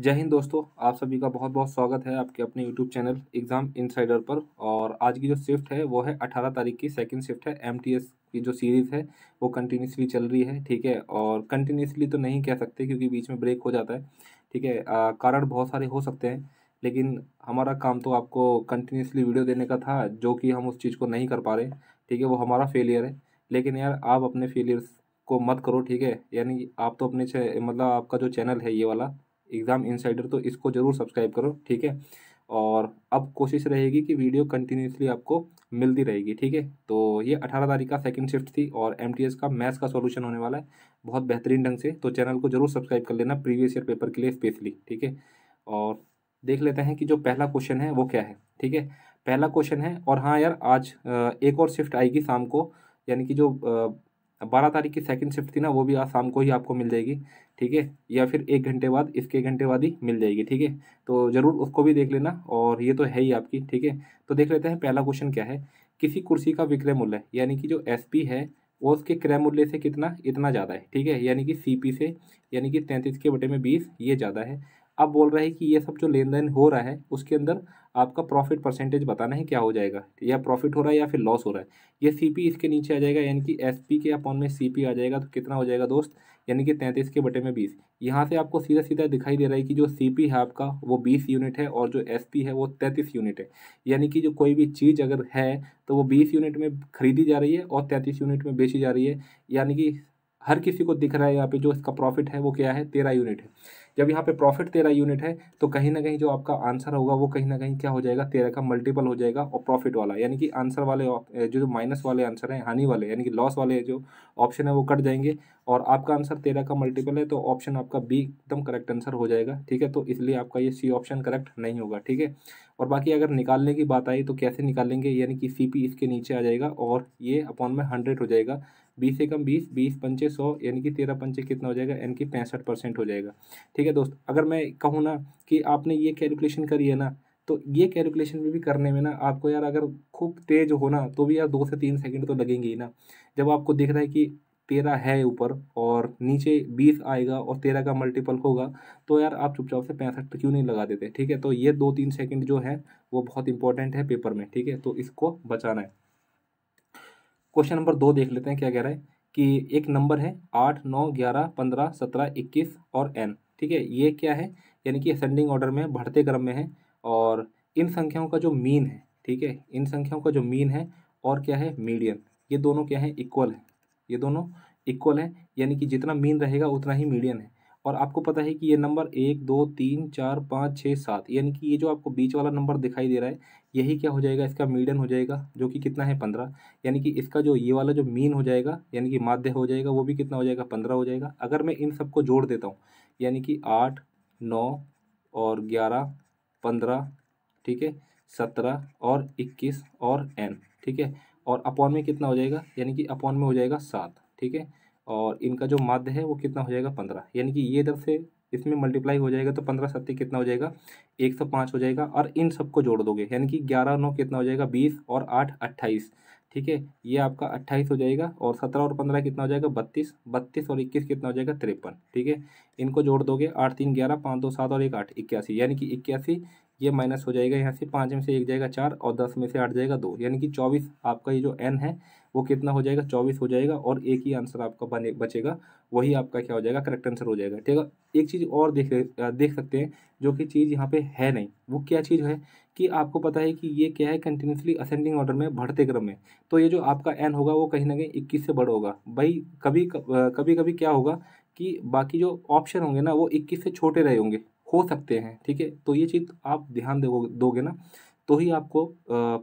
जय हिंद दोस्तों आप सभी का बहुत बहुत स्वागत है आपके अपने यूट्यूब चैनल एग्जाम इनसाइडर पर और आज की जो शिफ्ट है वो है अठारह तारीख की सेकंड शिफ्ट है एम की जो सीरीज़ है वो कंटिन्यूसली चल रही है ठीक है और कंटिन्यूसली तो नहीं कह सकते क्योंकि बीच में ब्रेक हो जाता है ठीक है कारण बहुत सारे हो सकते हैं लेकिन हमारा काम तो आपको कंटिन्यूसली वीडियो देने का था जो कि हम उस चीज़ को नहीं कर पा रहे ठीक है वो हमारा फेलियर है लेकिन यार आप अपने फेलियर्स को मत करो ठीक है यानी आप तो अपने मतलब आपका जो चैनल है ये वाला एग्ज़ाम इनसाइडर तो इसको ज़रूर सब्सक्राइब करो ठीक है और अब कोशिश रहेगी कि वीडियो कंटिन्यूसली आपको मिलती रहेगी ठीक है तो ये अठारह तारीख का सेकंड शिफ्ट थी और एम का मैथ्स का सॉल्यूशन होने वाला है बहुत बेहतरीन ढंग से तो चैनल को जरूर सब्सक्राइब कर लेना प्रीवियस ईयर पेपर के लिए स्पेशली ठीक है और देख लेते हैं कि जो पहला क्वेश्चन है वो क्या है ठीक है पहला क्वेश्चन है और हाँ यार आज एक और शिफ्ट आएगी शाम को यानी कि जो बारह तारीख की सेकंड शिफ्ट थी ना वो भी आज शाम को ही आपको मिल जाएगी ठीक है या फिर एक घंटे बाद इसके एक घंटे बाद ही मिल जाएगी ठीक है तो ज़रूर उसको भी देख लेना और ये तो है ही आपकी ठीक है तो देख लेते हैं पहला क्वेश्चन क्या है किसी कुर्सी का विक्रय मूल्य यानी कि जो एस है वो उसके क्रय मूल्य से कितना इतना ज़्यादा है ठीक है यानी कि सी से यानी कि तैंतीस के बटे में बीस ये ज़्यादा है अब बोल रहा है कि ये सब जो लेन देन हो रहा है उसके अंदर आपका प्रॉफिट परसेंटेज बताना है क्या हो जाएगा या प्रॉफिट हो रहा है या फिर लॉस हो रहा है ये सी पी इसके नीचे आ जाएगा यानी कि एस पी के अपॉन में सी पी आ जाएगा तो कितना हो जाएगा दोस्त यानी कि तैंतीस के बटे में बीस यहाँ से आपको सीधा सीधा दिखाई दे रहा है कि जो सी पी है आपका वो बीस यूनिट है और जो एस पी है वो तैंतीस यूनिट है यानी कि जो कोई भी चीज़ अगर है तो वो बीस यूनिट में खरीदी जा रही है और तैंतीस यूनिट में बेची जा रही है यानी कि हर किसी को दिख रहा है यहाँ पे जो इसका प्रॉफिट है वो क्या है तेरह यूनिट है जब यहाँ पे प्रॉफिट तेरह यूनिट है तो कहीं ना कहीं जो आपका आंसर होगा वो कहीं ना कहीं क्या हो जाएगा तेरह का मल्टीपल हो जाएगा और प्रॉफिट वाला यानी कि आंसर वाले जो माइनस वाले आंसर हैं हानि वाले यानी कि लॉस वाले जो ऑप्शन है वो कट जाएंगे और आपका आंसर तेरह का मल्टीपल है तो ऑप्शन आपका बी एकदम करेक्ट आंसर हो जाएगा ठीक है तो इसलिए आपका ये सी ऑप्शन करेक्ट नहीं होगा ठीक है और बाकी अगर निकालने की बात आई तो कैसे निकालेंगे यानी कि सी पी इसके नीचे आ जाएगा और ये अपॉन में हंड्रेड हो जाएगा बीस से कम बीस बीस पंचे सौ यानी कि तेरह पंचे कितना हो जाएगा यानी कि पैंसठ परसेंट हो जाएगा ठीक है दोस्त अगर मैं कहूँ ना कि आपने ये कैलकुलेशन करी है ना तो ये कैलकुलेशन में भी करने में ना आपको यार अगर खूब तेज हो ना तो भी यार दो से तीन सेकेंड तो लगेंगे ही ना जब आपको दिख रहा है कि तेरह है ऊपर और नीचे बीस आएगा और तेरह का मल्टीपल होगा तो यार आप चुपचाप से पैंसठ तो क्यों नहीं लगा देते ठीक है तो ये दो तीन सेकंड जो है वो बहुत इंपॉर्टेंट है पेपर में ठीक है तो इसको बचाना है क्वेश्चन नंबर दो देख लेते हैं क्या कह रहा है कि एक नंबर है आठ नौ ग्यारह पंद्रह सत्रह इक्कीस और एन ठीक है ये क्या है यानी कि असेंडिंग ऑर्डर में बढ़ते क्रम में है और इन संख्याओं का जो मीन है ठीक है इन संख्याओं का जो मीन है और क्या है मीडियन ये दोनों क्या है इक्वल है ये दोनों इक्वल है यानी कि जितना मीन रहेगा उतना ही मीडियन है और आपको पता है कि ये नंबर एक दो तीन चार पाँच छः सात यानी कि ये जो आपको बीच वाला नंबर दिखाई दे रहा है यही क्या हो जाएगा इसका मीडियन हो जाएगा जो कि कितना है पंद्रह यानी कि इसका जो ये वाला जो मीन हो जाएगा यानी कि माध्य हो जाएगा वो भी कितना हो जाएगा पंद्रह हो जाएगा अगर मैं इन सबको जोड़ देता हूँ यानी कि आठ नौ और ग्यारह पंद्रह ठीक है सत्रह और इक्कीस और एन ठीक है और अपॉन में कितना हो जाएगा यानी कि अपॉन में हो जाएगा सात ठीक है और इनका जो माध्य है वो कितना हो जाएगा पंद्रह यानी कि ये इधर से इसमें मल्टीप्लाई हो जाएगा तो पंद्रह सत्ती कितना हो जाएगा एक सौ पाँच हो जाएगा और इन सबको जोड़ दोगे यानी कि ग्यारह नौ कितना हो जाएगा बीस और आठ अट्ठाईस ठीक है ये आपका अट्ठाईस हो जाएगा और सत्रह और पंद्रह कितना हो जाएगा बत्तीस बत्तीस और इक्कीस कितना हो जाएगा तिरपन ठीक है इनको जोड़ दोगे आठ तीन ग्यारह पाँच दो सात और एक आठ इक्यासी यानी कि इक्यासी ये माइनस हो जाएगा यहाँ से पाँच में से एक जाएगा चार और दस में से आठ जाएगा दो यानी कि चौबीस आपका ये जो एन है वो कितना हो जाएगा चौबीस हो जाएगा और एक ही आंसर आपका बने बचेगा वही आपका क्या हो जाएगा करेक्ट आंसर हो जाएगा ठीक है एक चीज़ और देख देख सकते हैं जो कि चीज़ यहाँ पे है नहीं वो क्या चीज़ है कि आपको पता है कि ये क्या है कंटिन्यूसली असेंडिंग ऑर्डर में बढ़ते क्रम में तो ये जो आपका एन होगा वो कहीं ना कहीं इक्कीस से बड़ा होगा भाई कभी कभी कभी क्या होगा कि बाकी जो ऑप्शन होंगे ना वो इक्कीस से छोटे रहे होंगे हो सकते हैं ठीक है तो ये चीज़ आप ध्यान दोगे ना तो ही आपको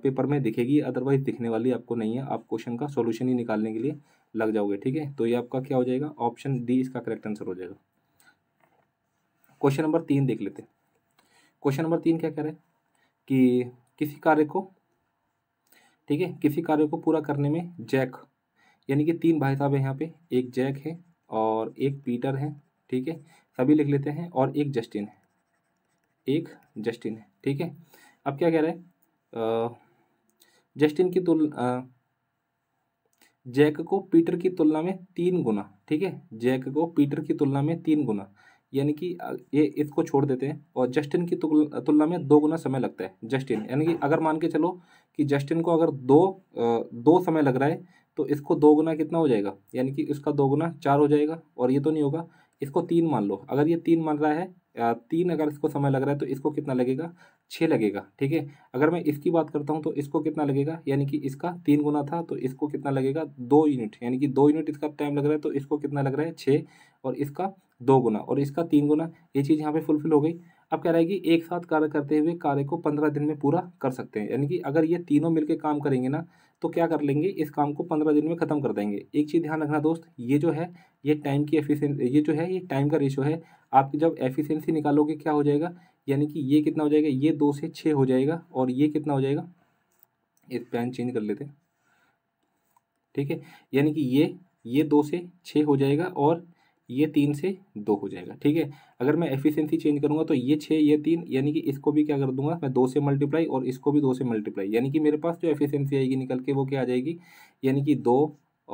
पेपर में दिखेगी अदरवाइज दिखने वाली आपको नहीं है आप क्वेश्चन का सोल्यूशन ही निकालने के लिए लग जाओगे ठीक है तो ये आपका क्या हो जाएगा ऑप्शन डी इसका करेक्ट आंसर हो जाएगा क्वेश्चन नंबर तीन देख लेते क्वेश्चन नंबर तीन क्या कह रहे हैं कि किसी कार्य को ठीक है किसी कार्य को पूरा करने में जैक यानी कि तीन भाई साहब हैं यहाँ पे एक जैक है और एक पीटर है ठीक है सभी लिख लेते हैं और एक जस्टिन है एक जस्टिन है ठीक है अब क्या कह रहे हैं जस्टिन की तुलना जैक को पीटर की तुलना में तीन गुना ठीक है जैक को पीटर की तुलना में तीन गुना यानी कि ये इसको छोड़ देते हैं और जस्टिन की तुलना में दो गुना समय लगता है जस्टिन यानी कि अगर मान के चलो कि जस्टिन को अगर दो दो समय लग रहा है तो इसको दो गुना कितना हो जाएगा यानी कि इसका दो गुना चार हो जाएगा और ये तो नहीं होगा इसको तीन मान लो अगर ये तीन मान रहा है तीन अगर इसको समय लग रहा है तो इसको कितना लगेगा छः लगेगा ठीक है अगर मैं इसकी बात करता हूँ तो इसको कितना लगेगा यानी कि इसका तीन गुना था तो इसको कितना लगेगा दो यूनिट यानी कि दो यूनिट इसका टाइम लग रहा है तो इसको कितना लग रहा है छः और इसका दो गुना और इसका तीन गुना ये चीज़ यहाँ पर फुलफिल हो गई अब कह रहा है कि एक साथ कार्य करते हुए कार्य को पंद्रह दिन में पूरा कर सकते हैं यानी कि अगर ये तीनों मिलकर काम करेंगे ना तो क्या कर लेंगे इस काम को पंद्रह दिन में ख़त्म कर देंगे एक चीज़ ध्यान रखना दोस्त ये जो है ये टाइम की एफिशिएंसी ये जो है ये टाइम का रेशो है आप जब एफिशिएंसी निकालोगे क्या हो जाएगा यानी कि ये कितना हो जाएगा ये दो से छः हो जाएगा और ये कितना हो जाएगा इस पैन चेंज कर लेते हैं ठीक है यानी कि ये ये दो से छः हो जाएगा और ये तीन से दो हो जाएगा ठीक है अगर मैं एफिशिएंसी चेंज करूंगा तो ये छः ये तीन यानी कि इसको भी क्या कर दूंगा मैं दो से मल्टीप्लाई और इसको भी दो से मल्टीप्लाई यानी कि मेरे पास जो एफिशिएंसी आएगी निकल के वो क्या आ जाएगी यानी कि दो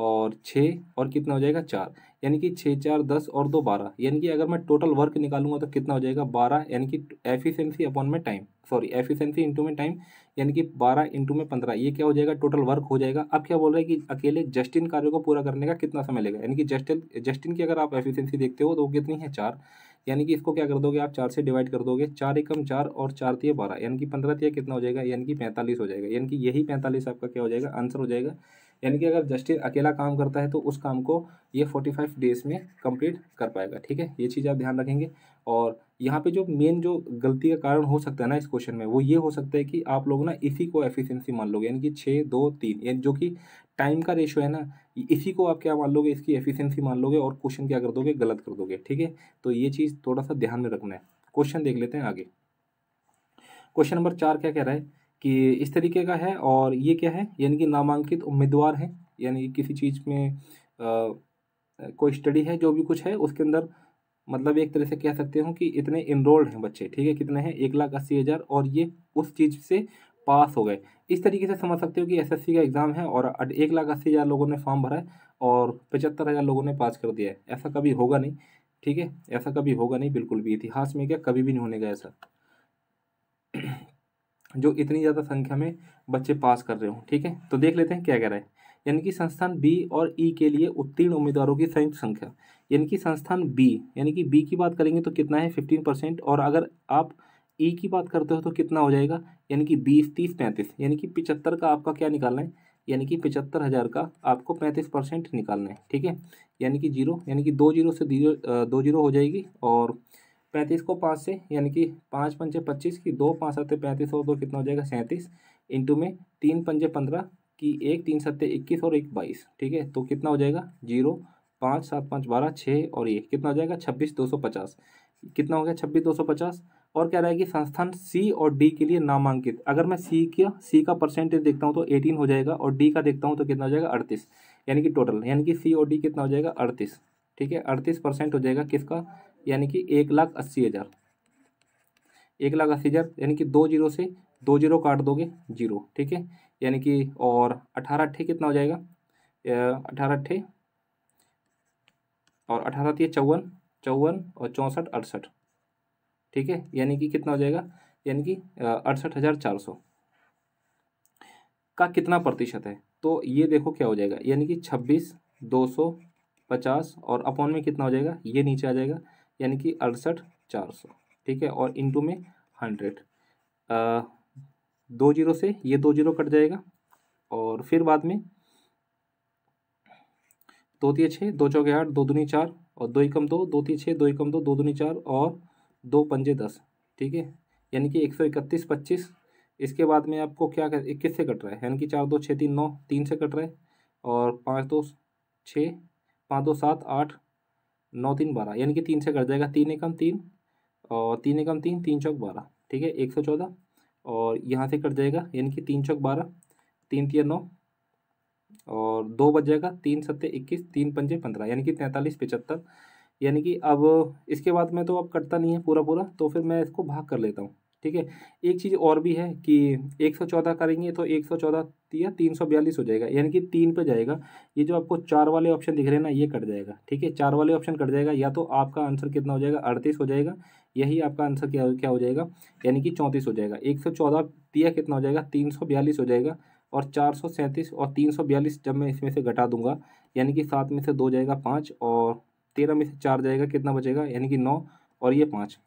और छः और कितना हो जाएगा चार यानी कि छः चार दस और दो बारह यानी कि अगर मैं टोटल वर्क निकालूंगा तो कितना हो जाएगा बारह यानी कि एफिशिएंसी अपॉन में टाइम सॉरी एफिशिएंसी इंटू में टाइम यानी कि बारह इंटू में पंद्रह ये क्या हो जाएगा टोटल वर्क हो जाएगा अब क्या बोल रहे हैं कि अकेले जस्टिन कार्यों को पूरा करने का कितना समय लेगा यानी कि जस्टिन जस्टिन की अगर आप एफिशियंसी देखते हो तो कितनी है चार यानी कि इसको क्या कर दोगे आप चार से डिवाइड कर दोगे चार एकम चार और चार तीय बारह यानी कि पंद्रह तीय कितना हो जाएगा यानी कि पैंतालीस हो जाएगा यानी कि यही पैंतालीस आपका क्या हो जाएगा आंसर हो जाएगा यानी कि अगर जस्टिस अकेला काम करता है तो उस काम को ये फोर्टी फाइव डेज में कंप्लीट कर पाएगा ठीक है ये चीज़ आप ध्यान रखेंगे और यहाँ पे जो मेन जो गलती का कारण हो सकता है ना इस क्वेश्चन में वो ये हो सकता है कि आप लोग ना इसी को एफिशिएंसी मान लोगे यानी कि छः दो तीन यानी जो कि टाइम का रेशो है ना इसी को आप क्या मान लोगे इसकी एफिशिएंसी मान लोगे और क्वेश्चन क्या कर दोगे गलत कर दोगे ठीक है तो ये चीज़ थोड़ा सा ध्यान में रखना है क्वेश्चन देख लेते हैं आगे क्वेश्चन नंबर चार क्या कह रहा है कि इस तरीके का है और ये क्या है यानी कि नामांकित उम्मीदवार हैं यानी कि किसी चीज़ में आ, कोई स्टडी है जो भी कुछ है उसके अंदर मतलब एक तरह से कह सकते हो कि इतने इनरोल्ड हैं बच्चे ठीक है कितने हैं एक लाख अस्सी हज़ार और ये उस चीज़ से पास हो गए इस तरीके से समझ सकते हो कि एसएससी का एग्ज़ाम है और एक लाख अस्सी हज़ार लोगों ने फॉर्म भरा है और पचहत्तर हज़ार लोगों ने पास कर दिया है ऐसा कभी होगा नहीं ठीक है ऐसा कभी होगा नहीं बिल्कुल भी इतिहास में क्या कभी भी नहीं होने का ऐसा जो इतनी ज़्यादा संख्या में बच्चे पास कर रहे हो ठीक है तो देख लेते हैं क्या कह रहा है यानी कि संस्थान बी और ई e के लिए उत्तीर्ण उम्मीदवारों की संयुक्त संख्या यानी कि संस्थान बी यानी कि बी की बात करेंगे तो कितना है फिफ्टीन परसेंट और अगर आप ई e की बात करते हो तो कितना हो जाएगा यानी कि बीस तीस पैंतीस यानी कि पिचहत्तर का आपका क्या निकालना है यानी कि पिचहत्तर हज़ार का आपको पैंतीस परसेंट निकालना है ठीक है यानी कि जीरो यानी कि दो जीरो से दो जीरो हो जाएगी और पैंतीस को पाँच से यानी कि पाँच पंचे पच्चीस की दो पाँच सत्य पैंतीस और दो कितना हो जाएगा सैंतीस इंटू में तीन पंजे पंद्रह की एक तीन सत्य इक्कीस और एक बाईस ठीक है तो कितना हो जाएगा जीरो पाँच सात पाँच बारह छः और ये कितना हो जाएगा छब्बीस दो सौ पचास कितना हो गया छब्बीस दो सौ पचास और क्या रहेगी संस्थान सी और डी के लिए नामांकित अगर मैं सी का सी का परसेंटेज देखता हूँ तो एटीन हो जाएगा और डी का देखता हूँ तो कितना हो जाएगा अड़तीस यानी कि टोटल यानी कि सी और डी कितना हो जाएगा अड़तीस ठीक है अड़तीस परसेंट हो जाएगा किसका यानी कि एक लाख अस्सी हज़ार एक लाख अस्सी हज़ार यानी कि दो जीरो से दो जीरो काट दोगे जीरो ठीक है यानी कि और अठारह अट्ठे कितना हो जाएगा अठारह अट्ठे और अठारह तीय तो चौवन चौवन और चौंसठ अड़सठ ठीक है यानी कि कितना हो जाएगा यानी कि अड़सठ हज़ार चार सौ का कितना प्रतिशत है तो ये देखो क्या हो जाएगा यानी कि छब्बीस दो सौ पचास और अपॉन में कितना हो जाएगा ये नीचे आ जाएगा यानी कि अड़सठ चार सौ ठीक है और इंटू में हंड्रेड दो जीरो से ये दो जीरो कट जाएगा और फिर बाद में दो तीन छः दो चौके आठ दो दूनी चार और दो एकम दो दो तीन छः दो एकम दो दो दूनी चार और दो पंजे दस ठीक है यानी कि एक सौ इकतीस पच्चीस इसके बाद में आपको क्या कर इक्कीस से कट रहा है यानी कि चार दो छः तीन नौ तीन से कट रहा है और पाँच दो छः पाँच दो सात आठ नौ तीन बारह यानी कि तीन से कट जाएगा तीन एकम तीन और तीन एकम तीन तीन चौक बारह ठीक है एक सौ चौदह और यहाँ से कट जाएगा यानी कि तीन चौक बारह तीन तीन नौ और दो बज जाएगा तीन सत्ते इक्कीस तीन पंजे पंद्रह यानी कि तैंतालीस पचहत्तर यानी कि अब इसके बाद में तो अब कटता नहीं है पूरा पूरा तो फिर मैं इसको भाग कर लेता हूँ ठीक है एक चीज़ और भी है कि 114 करेंगे तो 114 या बयालीस हो जाएगा यानी कि तीन पे जाएगा ये जो आपको चार वाले ऑप्शन दिख रहे हैं ना ये कट जाएगा ठीक है चार वाले ऑप्शन कट जाएगा या तो आपका आंसर कितना हो जाएगा अड़तीस हो जाएगा यही आपका आंसर क्या क्या हो जाएगा यानी कि चौंतीस हो जाएगा एक सौ चौदह तिया कितना हो जाएगा तीन सौ बयालीस हो जाएगा और चार सौ सैंतीस और तीन सौ बयालीस जब मैं इसमें से घटा दूंगा यानी कि सात में से दो जाएगा पाँच और तेरह में से चार जाएगा कितना बचेगा यानी कि नौ और ये पाँच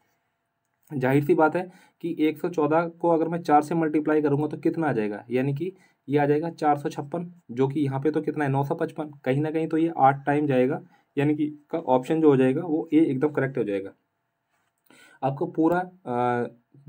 जाहिर सी बात है कि 114 को अगर मैं चार से मल्टीप्लाई करूँगा तो कितना आ जाएगा यानी कि ये आ जाएगा चार सौ छप्पन जो कि यहाँ पे तो कितना है नौ सौ पचपन कहीं ना कहीं तो ये आठ टाइम जाएगा यानी कि का ऑप्शन जो हो जाएगा वो ए एकदम करेक्ट हो जाएगा आपको पूरा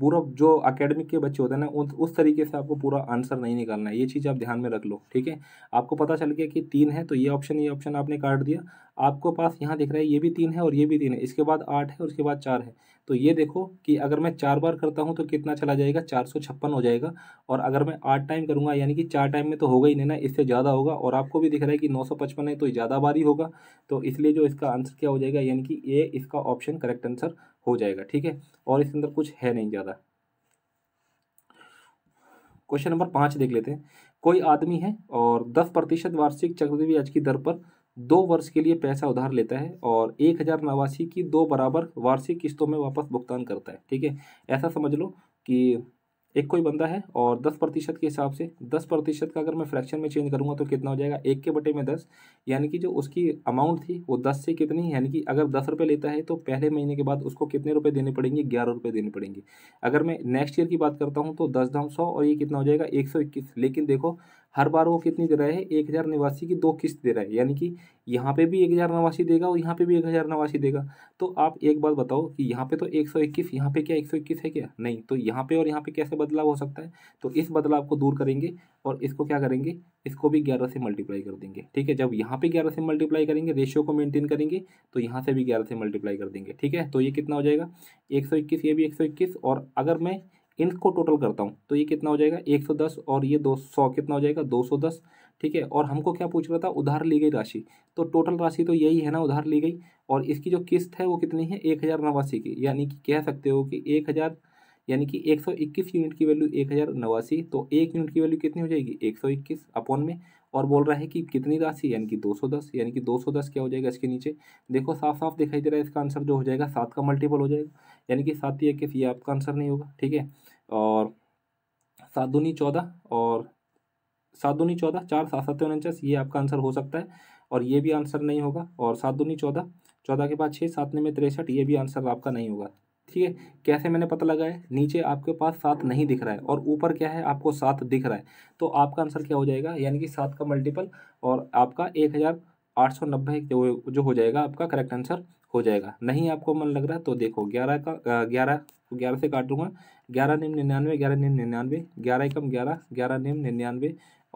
पूरा जो अकेडमिक के बच्चे होते हैं ना उस उस तरीके से आपको पूरा आंसर नहीं निकालना है ये चीज़ आप ध्यान में रख लो ठीक है आपको पता चल गया कि तीन है तो ये ऑप्शन ये ऑप्शन आपने काट दिया आपको पास यहाँ दिख रहा है ये भी तीन है और ये भी तीन है इसके बाद आठ है और उसके बाद चार है तो ये देखो कि अगर मैं चार बार करता हूँ तो कितना चला जाएगा चार सौ छप्पन हो जाएगा और अगर मैं आठ टाइम करूँगा यानी कि चार टाइम में तो होगा ही नहीं ना इससे ज़्यादा होगा और आपको भी दिख रहा है कि नौ सौ पचपन है तो ज़्यादा बार ही होगा तो इसलिए जो इसका आंसर क्या हो जाएगा यानी कि ये इसका ऑप्शन करेक्ट आंसर हो जाएगा ठीक है और इसके अंदर कुछ है नहीं ज़्यादा क्वेश्चन नंबर पाँच देख लेते हैं कोई आदमी है और दस प्रतिशत वार्षिक चक्रवृद्धि ब्याज की दर पर दो वर्ष के लिए पैसा उधार लेता है और एक हज़ार नवासी की दो बराबर वार्षिक किस्तों में वापस भुगतान करता है ठीक है ऐसा समझ लो कि एक कोई बंदा है और दस प्रतिशत के हिसाब से दस प्रतिशत का अगर मैं फ्रैक्शन में चेंज करूँगा तो कितना हो जाएगा एक के बटे में दस यानी कि जो उसकी अमाउंट थी वो दस से कितनी यानी कि अगर दस रुपये लेता है तो पहले महीने के बाद उसको कितने रुपये देने पड़ेंगे ग्यारह रुपये देने पड़ेंगे अगर मैं नेक्स्ट ईयर की बात करता हूँ तो दस दाम सौ और ये कितना हो जाएगा एक सौ इक्कीस लेकिन देखो हर बार वो कितनी दे रहा है एक हज़ार निवासी की दो किस्त दे रहा है यानी कि यहाँ पे भी एक हज़ार नवासी देगा और यहाँ पे भी एक हज़ार नवासी देगा तो आप एक बात बताओ कि यहाँ पे तो एक सौ इक्कीस यहाँ पे क्या एक सौ इक्कीस है क्या नहीं तो यहाँ पे और यहाँ पे कैसे बदलाव हो सकता है तो इस बदलाव को दूर करेंगे और इसको क्या करेंगे इसको भी ग्यारह से मल्टीप्लाई कर देंगे ठीक है जब यहाँ पर ग्यारह से मल्टीप्लाई करेंगे रेशियो को मेंटेन करेंगे तो यहाँ से भी ग्यारह से मल्टीप्लाई कर देंगे ठीक है तो ये कितना हो जाएगा एक सौ इक्कीस ये भी एक सौ इक्कीस और अगर मैं इनको टोटल करता हूँ तो ये कितना हो जाएगा एक सौ दस और ये दो सौ कितना हो जाएगा दो सौ दस ठीक है और हमको क्या पूछ रहा था उधार ली गई राशि तो टोटल राशि तो यही है ना उधार ली गई और इसकी जो किस्त है वो कितनी है एक हज़ार नवासी की यानी कि कह सकते हो कि एक हज़ार यानी कि एक सौ इक्कीस यूनिट की वैल्यू एक हज़ार नवासी तो एक यूनिट की वैल्यू कितनी हो जाएगी एक सौ इक्कीस अपॉन में और बोल रहा है कि कितनी राशि यानी कि दो सौ दस यानी कि दो सौ दस क्या हो जाएगा इसके नीचे देखो साफ साफ दिखाई दे रहा है इसका आंसर जो हो जाएगा सात का मल्टीपल हो जाएगा यानी कि सात या इक्कीस ये आपका आंसर नहीं होगा ठीक है और सात दूनी चौदह और सात दूनी चौदह चार सात सत्य उनचास ये आपका आंसर हो सकता है और ये भी आंसर नहीं होगा और सात दूनी चौदह चौदह के बाद छः सात में तिरसठ ये भी आंसर आपका नहीं होगा ठीक है कैसे मैंने पता लगाया नीचे आपके पास सात नहीं दिख रहा है और ऊपर क्या है आपको सात दिख रहा है तो आपका आंसर क्या हो जाएगा यानी कि सात का मल्टीपल और आपका एक हज़ार आठ सौ नब्बे जो हो जाएगा आपका करेक्ट आंसर हो जाएगा नहीं आपको मन लग रहा है तो देखो ग्यारह का ग्यारह ग्यारह से काट दूंगा ग्यारह निम निन्यानवे ग्यारह निम्न निन्यानवे ग्यारह एकम ग्यारह ग्यारह निम्न निन्यानवे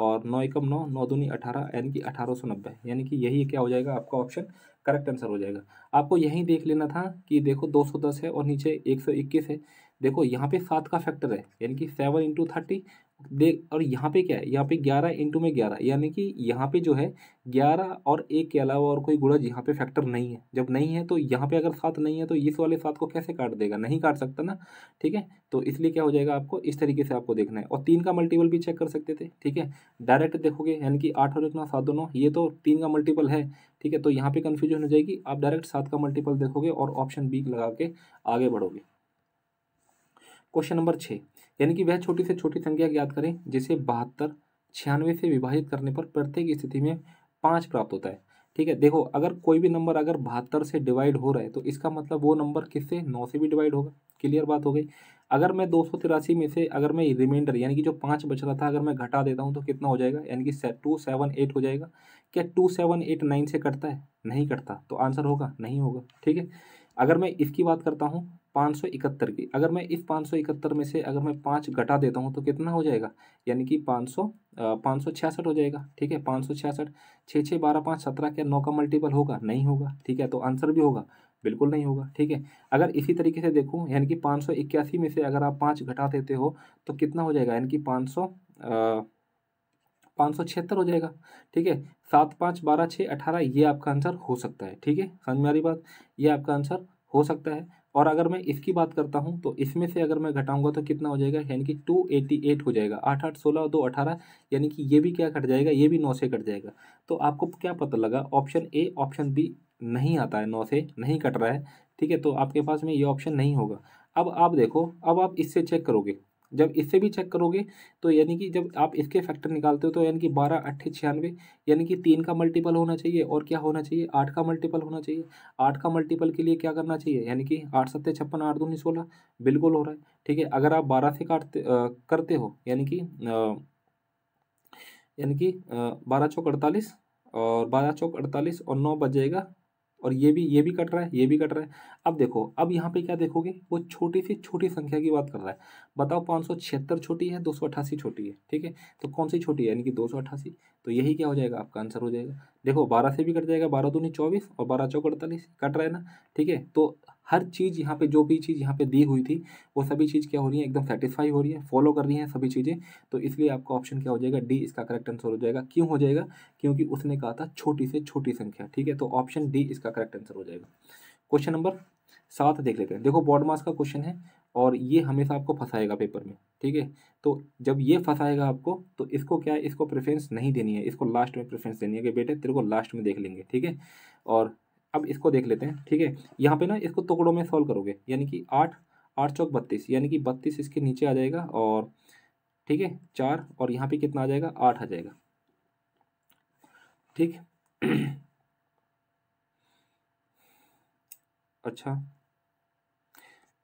और नौ एकम नौ नौ दूनी अठारह यानी कि अठारह सौ नब्बे यानी कि यही क्या हो जाएगा आपका ऑप्शन करेक्ट आंसर हो जाएगा आपको यही देख लेना था कि देखो दो सौ दस है और नीचे एक सौ इक्कीस है देखो यहाँ पे सात का फैक्टर है यानी कि सेवन इंटू थर्टी देख और यहाँ पे क्या है यहाँ पे ग्यारह इंटू में ग्यारह यानी कि यहाँ पे जो है ग्यारह और एक के अलावा और कोई गुणज यहाँ पे फैक्टर नहीं है जब नहीं है तो यहाँ पे अगर सात नहीं है तो इस वाले सात को कैसे काट देगा नहीं काट सकता ना ठीक है तो इसलिए क्या हो जाएगा आपको इस तरीके से आपको देखना है और तीन का मल्टीपल भी चेक कर सकते थे ठीक है डायरेक्ट देखोगे यानी कि आठ और एक नौ सात दोनों ये तो तीन का मल्टीपल है ठीक है तो यहाँ पर कन्फ्यूजन हो जाएगी आप डायरेक्ट सात का मल्टीपल देखोगे और ऑप्शन बी लगा के आगे बढ़ोगे क्वेश्चन नंबर छः यानी कि वह छोटी से छोटी संख्या ज्ञात करें जिसे बहत्तर छियानवे से विभाजित करने पर प्रत्येक स्थिति में पाँच प्राप्त होता है ठीक है देखो अगर कोई भी नंबर अगर बहत्तर से डिवाइड हो रहा है तो इसका मतलब वो नंबर किससे नौ से भी डिवाइड होगा क्लियर बात हो गई अगर मैं दो में से अगर मैं रिमाइंडर यानी कि जो पाँच बच रहा था अगर मैं घटा देता हूँ तो कितना हो जाएगा यानी कि टू सेवन एट हो जाएगा क्या टू सेवन एट नाइन से कटता है नहीं कटता तो आंसर होगा नहीं होगा ठीक है अगर मैं इसकी बात करता हूँ 571 की अगर मैं इस 571 में से अगर मैं पाँच घटा देता हूँ तो कितना हो जाएगा यानी कि 500 छियासठ हो जाएगा ठीक है पाँच सौ छियासठ छः छः बारह पाँच सत्रह क्या नौ का मल्टीपल होगा नहीं होगा ठीक है तो आंसर भी होगा बिल्कुल नहीं होगा ठीक है अगर इसी तरीके से देखूँ यानी कि पाँच सौ इक्यासी में से अगर आप पाँच घटा देते हो तो कितना हो जाएगा यानी कि पाँच सौ पाँच सौ छिहत्तर हो जाएगा ठीक है सात पाँच बारह छः अठारह ये आपका आंसर हो सकता है ठीक है समझ में आ रही बात ये आपका आंसर हो सकता है और अगर मैं इसकी बात करता हूँ तो इसमें से अगर मैं घटाऊंगा तो कितना हो जाएगा यानी कि टू एटी एट हो जाएगा आठ आठ सोलह दो अठारह यानी कि ये भी क्या कट जाएगा ये भी नौ से कट जाएगा तो आपको क्या पता लगा ऑप्शन ए ऑप्शन बी नहीं आता है नौ से नहीं कट रहा है ठीक है तो आपके पास में ये ऑप्शन नहीं होगा अब आप देखो अब आप इससे चेक करोगे जब इससे भी चेक करोगे तो यानी कि जब आप इसके फैक्टर निकालते हो तो यानी कि बारह अट्ठे छियानवे यानी कि तीन का मल्टीपल होना चाहिए और क्या होना चाहिए आठ का मल्टीपल होना चाहिए आठ का मल्टीपल के लिए क्या करना चाहिए यानी कि आठ सत्तर छप्पन आठ दूनी सोलह बिल्कुल हो रहा है ठीक है अगर आप बारह से काटते करते हो यानी कि यानी कि बारह चौक अड़तालीस और बारह चौक अड़तालीस और नौ बज जाएगा और ये भी ये भी कट रहा है ये भी कट रहा है अब देखो अब यहाँ पे क्या देखोगे वो छोटी से छोटी संख्या की बात कर रहा है बताओ पाँच सौ छिहत्तर छोटी है दो सौ अट्ठासी छोटी है ठीक है तो कौन सी छोटी है यानी कि दो सौ अट्ठासी तो यही क्या हो जाएगा आपका आंसर हो जाएगा देखो बारह से भी कट जाएगा बारह दूनी चौबीस और बारह चौक अड़तालीस कट रहा है ना ठीक है तो हर चीज़ यहाँ पे जो भी चीज़ यहाँ पे दी हुई थी वो सभी चीज़ क्या हो रही है एकदम सेटिस्फाई हो रही है फॉलो कर रही हैं सभी चीज़ें तो इसलिए आपका ऑप्शन क्या हो जाएगा डी इसका करेक्ट आंसर हो जाएगा क्यों हो जाएगा क्योंकि उसने कहा था छोटी से छोटी संख्या ठीक है तो ऑप्शन डी इसका करेक्ट आंसर हो जाएगा क्वेश्चन नंबर सात देख लेते हैं देखो बॉर्ड मास का क्वेश्चन है और ये हमेशा आपको फंसाएगा पेपर में ठीक है तो जब ये फंसाएगा आपको तो इसको क्या है इसको प्रेफरेंस नहीं देनी है इसको लास्ट में प्रेफरेंस देनी है कि बेटे तेरे को लास्ट में देख लेंगे ठीक है और अब इसको देख लेते हैं ठीक है यहाँ पे ना इसको टुकड़ों में सॉल्व करोगे यानी कि आठ आठ चौक बत्तीस यानी कि बत्तीस इसके नीचे आ जाएगा और ठीक है चार और यहाँ पर कितना आ जाएगा आठ आ जाएगा ठीक अच्छा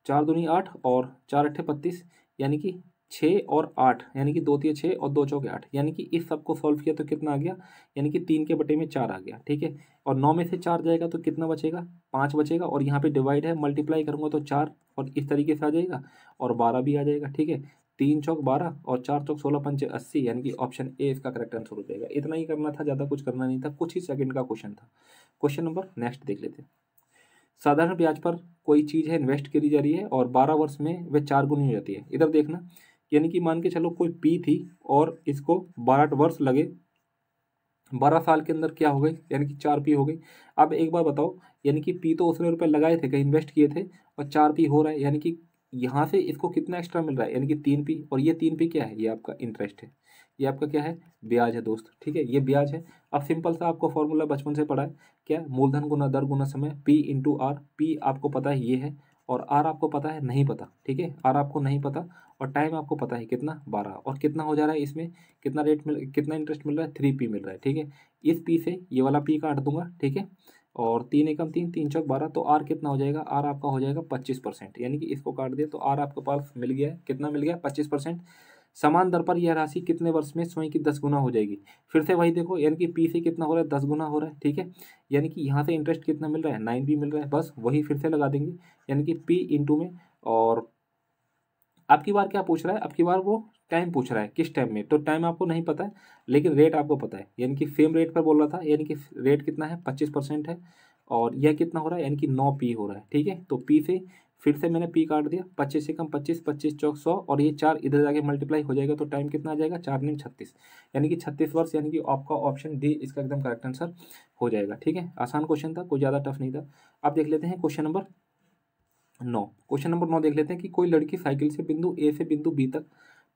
चार दूनी आठ और चार अट्ठे बत्तीस यानी कि छः और आठ यानी कि दो तीन छः और दो चौके आठ यानी कि इस सब को सॉल्व किया तो कितना आ गया यानी कि तीन के बटे में चार आ गया ठीक है और नौ में से चार जाएगा तो कितना बचेगा पाँच बचेगा और यहाँ पे डिवाइड है मल्टीप्लाई करूँगा तो चार और इस तरीके से आ जाएगा और बारह भी आ जाएगा ठीक है तीन चौक बारह और चार चौक सोलह पंच अस्सी यानी कि ऑप्शन ए इसका करेक्ट आंसर हो जाएगा इतना ही करना था ज़्यादा कुछ करना नहीं था कुछ ही सेकंड का क्वेश्चन था क्वेश्चन नंबर नेक्स्ट देख लेते हैं साधारण ब्याज पर कोई चीज़ है इन्वेस्ट करी जा रही है और बारह वर्ष में वह चार गुनी हो जाती है इधर देखना यानी कि मान के चलो कोई पी थी और इसको बारह वर्ष लगे बारह साल के अंदर क्या हो गई यानी कि चार पी हो गई अब एक बार बताओ यानी कि पी तो उसने रुपये लगाए थे कहीं इन्वेस्ट किए थे और चार पी हो रहा है यानी कि यहाँ से इसको कितना एक्स्ट्रा मिल रहा है यानी कि तीन पी और ये तीन पी क्या है ये आपका इंटरेस्ट है ये आपका क्या है ब्याज है दोस्त ठीक है ये ब्याज है अब सिंपल सा आपको फॉर्मूला बचपन से पढ़ा है क्या मूलधन गुना दर गुना समय पी इंटू आर पी आपको पता है ये है और आर आपको पता है नहीं पता ठीक है आर आपको नहीं पता और टाइम आपको पता है कितना बारह और कितना हो जा रहा है इसमें कितना रेट मिल कितना इंटरेस्ट मिल रहा है थ्री पी मिल रहा है ठीक है इस पी से ये वाला पी काट दूंगा ठीक है और तीन एकम तीन तीन चौक बारह तो आर कितना हो जाएगा आर आपका हो जाएगा पच्चीस परसेंट यानी कि इसको काट दिया तो आर आपके पास मिल गया है कितना मिल गया पच्चीस परसेंट समान दर पर यह राशि कितने वर्ष में स्वयं की दस गुना हो जाएगी फिर से वही देखो यानी कि पी से कितना हो रहा है दस गुना हो रहा है ठीक है यानी कि यहाँ से इंटरेस्ट कितना मिल रहा है नाइन भी मिल रहा है बस वही फिर से लगा देंगे यानी कि पी इंटू में और आपकी बार क्या पूछ रहा है आपकी बार वो टाइम पूछ रहा है किस टाइम में तो टाइम आपको नहीं पता है लेकिन रेट आपको पता है यानी कि सेम रेट पर बोल रहा था यानी कि रेट कितना है पच्चीस परसेंट है और यह कितना हो रहा है यानी कि नौ पी हो रहा है ठीक है तो पी से फिर से मैंने पी काट दिया पच्चीस से कम पच्चीस पच्चीस चौक सौ और ये चार इधर जाके मल्टीप्लाई हो जाएगा तो टाइम कितना आ जाएगा चार नीम छत्तीस यानी कि छत्तीस वर्ष यानी कि आपका ऑप्शन डी इसका एकदम करेक्ट आंसर हो जाएगा ठीक है आसान क्वेश्चन था कोई ज़्यादा टफ नहीं था अब देख लेते हैं क्वेश्चन नंबर नौ क्वेश्चन नंबर नौ देख लेते हैं कि कोई लड़की साइकिल से बिंदु ए से बिंदु बी तक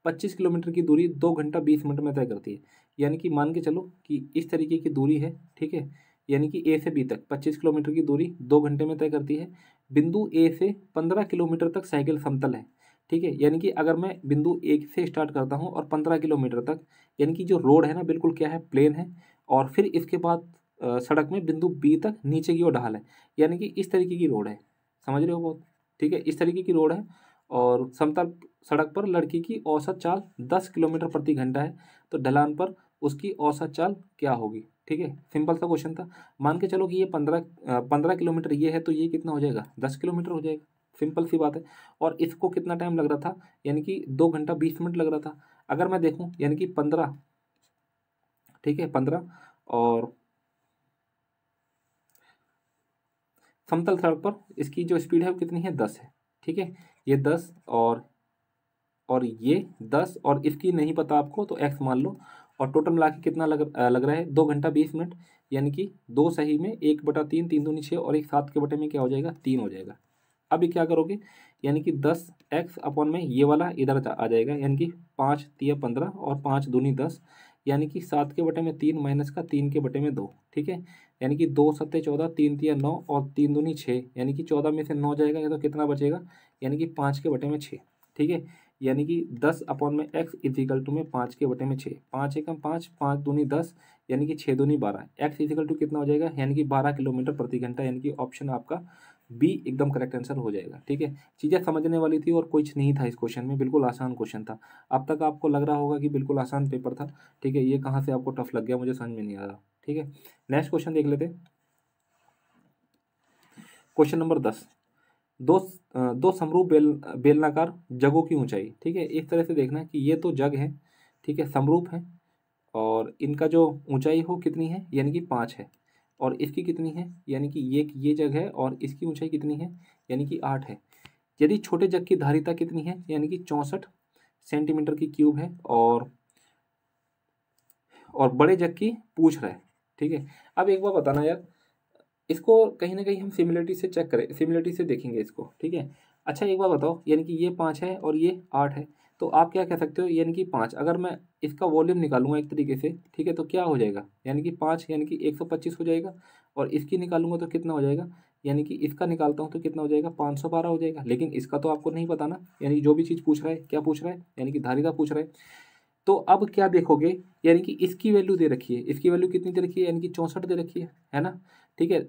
पच्चीस किलोमीटर की दूरी दो घंटा बीस मिनट में तय करती है यानी कि मान के चलो कि इस तरीके की दूरी है ठीक है यानी कि ए से बी तक 25 किलोमीटर की दूरी दो घंटे में तय करती है बिंदु ए से 15 किलोमीटर तक साइकिल समतल है ठीक है यानी कि अगर मैं बिंदु ए से स्टार्ट करता हूँ और 15 किलोमीटर तक यानी कि जो रोड है ना बिल्कुल क्या है प्लेन है और फिर इसके बाद सड़क में बिंदु बी तक नीचे की ओर ढाल है यानी कि इस तरीके की रोड है समझ रहे हो बहुत ठीक है इस तरीके की रोड है और समतल सड़क पर लड़की की औसत चाल दस किलोमीटर प्रति घंटा है तो ढलान पर उसकी औसत चाल क्या होगी ठीक है सिंपल सा क्वेश्चन था मान के चलो कि ये पंद्रह पंद्रह किलोमीटर ये है तो ये कितना हो जाएगा दस किलोमीटर हो जाएगा सिंपल सी बात है और इसको कितना टाइम लग रहा था यानी कि दो घंटा बीस मिनट लग रहा था अगर मैं देखूँ यानी कि पंद्रह ठीक है पंद्रह और समतल सड़क पर इसकी जो स्पीड है वो कितनी है दस है ठीक है ये दस और और ये दस और इसकी नहीं पता आपको तो एक्स मान लो और टोटल मिला के कितना लग लग रहा है दो घंटा बीस मिनट यानी कि दो सही में एक बटा तीन तीन दूनी छः और एक सात के बटे में क्या हो जाएगा तीन हो जाएगा अब क्या करोगे यानी कि दस एक्स अपॉन में ये वाला इधर आ जाएगा यानी कि पाँच तीय पंद्रह और पाँच दूनी दस यानी कि सात के बटे में तीन माइनस का तीन के बटे में दो ठीक है यानी कि दो सत्ते चौदह तीन तीन नौ और तीन दूनी छः यानी कि चौदह में से नौ जाएगा या तो कितना बचेगा यानी कि पाँच के बटे में छः ठीक है यानी कि दस अपॉन में एक्स इजिकल टू में पाँच के बटे में छः पाँच एकम पाँच पाँच दूनी दस यानी कि छः दूनी बारह एक्स इजिकल टू कितना हो जाएगा यानी कि बारह किलोमीटर प्रति घंटा यानी कि ऑप्शन आपका बी एकदम करेक्ट आंसर हो जाएगा ठीक है चीज़ें समझने वाली थी और कुछ नहीं था इस क्वेश्चन में बिल्कुल आसान क्वेश्चन था अब तक आपको लग रहा होगा कि बिल्कुल आसान पेपर था ठीक है ये कहाँ से आपको टफ लग गया मुझे समझ में नहीं आ रहा ठीक है नेक्स्ट क्वेश्चन देख लेते क्वेश्चन नंबर दस दो दो समरूप बेल बेलनाकार जगों की ऊंचाई ठीक है इस तरह से देखना कि ये तो जग है ठीक है समरूप है और इनका जो ऊंचाई हो कितनी है यानी कि पाँच है और इसकी कितनी है यानी कि ये ये जग है और इसकी ऊंचाई कितनी है यानी कि आठ है यदि छोटे जग की धारिता कितनी है यानी कि चौंसठ सेंटीमीटर की क्यूब है और और बड़े जग की पूछ रहा है ठीक है अब एक बार बताना यार इसको कहीं ना कहीं हम सिमिलरिटी से चेक करें सिमिलरिटी से देखेंगे इसको ठीक है अच्छा एक बार बताओ यानी कि ये पाँच है और ये आठ है तो आप क्या कह सकते हो यानी कि पाँच अगर मैं इसका वॉल्यूम निकालूंगा एक तरीके से ठीक है तो क्या हो जाएगा यानी कि पाँच यानी कि एक सौ पच्चीस हो जाएगा और इसकी निकालूंगा तो कितना हो जाएगा यानी कि इसका निकालता हूँ तो कितना हो जाएगा पाँच सौ बारह हो जाएगा लेकिन इसका तो आपको नहीं पता ना यानी जो भी चीज़ पूछ रहा है क्या पूछ रहा है यानी कि धारिता पूछ रहा है तो अब क्या देखोगे यानी कि इसकी वैल्यू दे रखी है इसकी वैल्यू कितनी दे रखी है यानी कि चौंसठ दे रखी है है ना ठीक है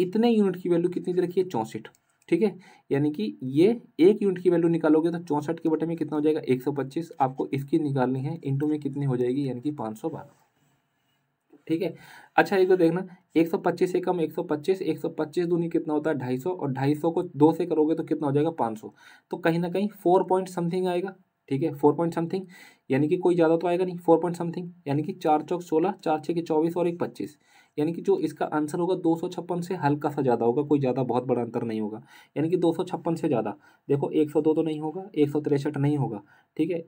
इतने यूनिट की वैल्यू कितनी दे रखी है चौंसठ ठीक है यानी कि ये एक यूनिट की वैल्यू निकालोगे तो चौंसठ के बटे में कितना हो जाएगा एक सौ पच्चीस आपको इसकी निकालनी है इंटू में कितनी हो जाएगी यानी कि पाँच सौ बारह ठीक है अच्छा एक तो देखना एक सौ पच्चीस से कम एक एक सौ पच्चीस सौ पच्चीस दूनी कितना होता है ढाई सौ और ढाई सौ को दो से करोगे तो कितना हो जाएगा सौ तो कहीं ना कहीं फोर पॉइंट समथिंग आएगा ठीक है फोर पॉइंट समथिंग यानी कि कोई ज़्यादा तो आएगा नहीं फोर पॉइंट समथिंग यानी कि चार चौक सोलह चार छः के चौबीस और एक पच्चीस यानी कि जो इसका आंसर होगा दो से हल्का सा ज़्यादा होगा कोई ज़्यादा बहुत बड़ा अंतर नहीं होगा यानी कि दो से ज़्यादा देखो एक तो नहीं होगा एक नहीं होगा ठीक है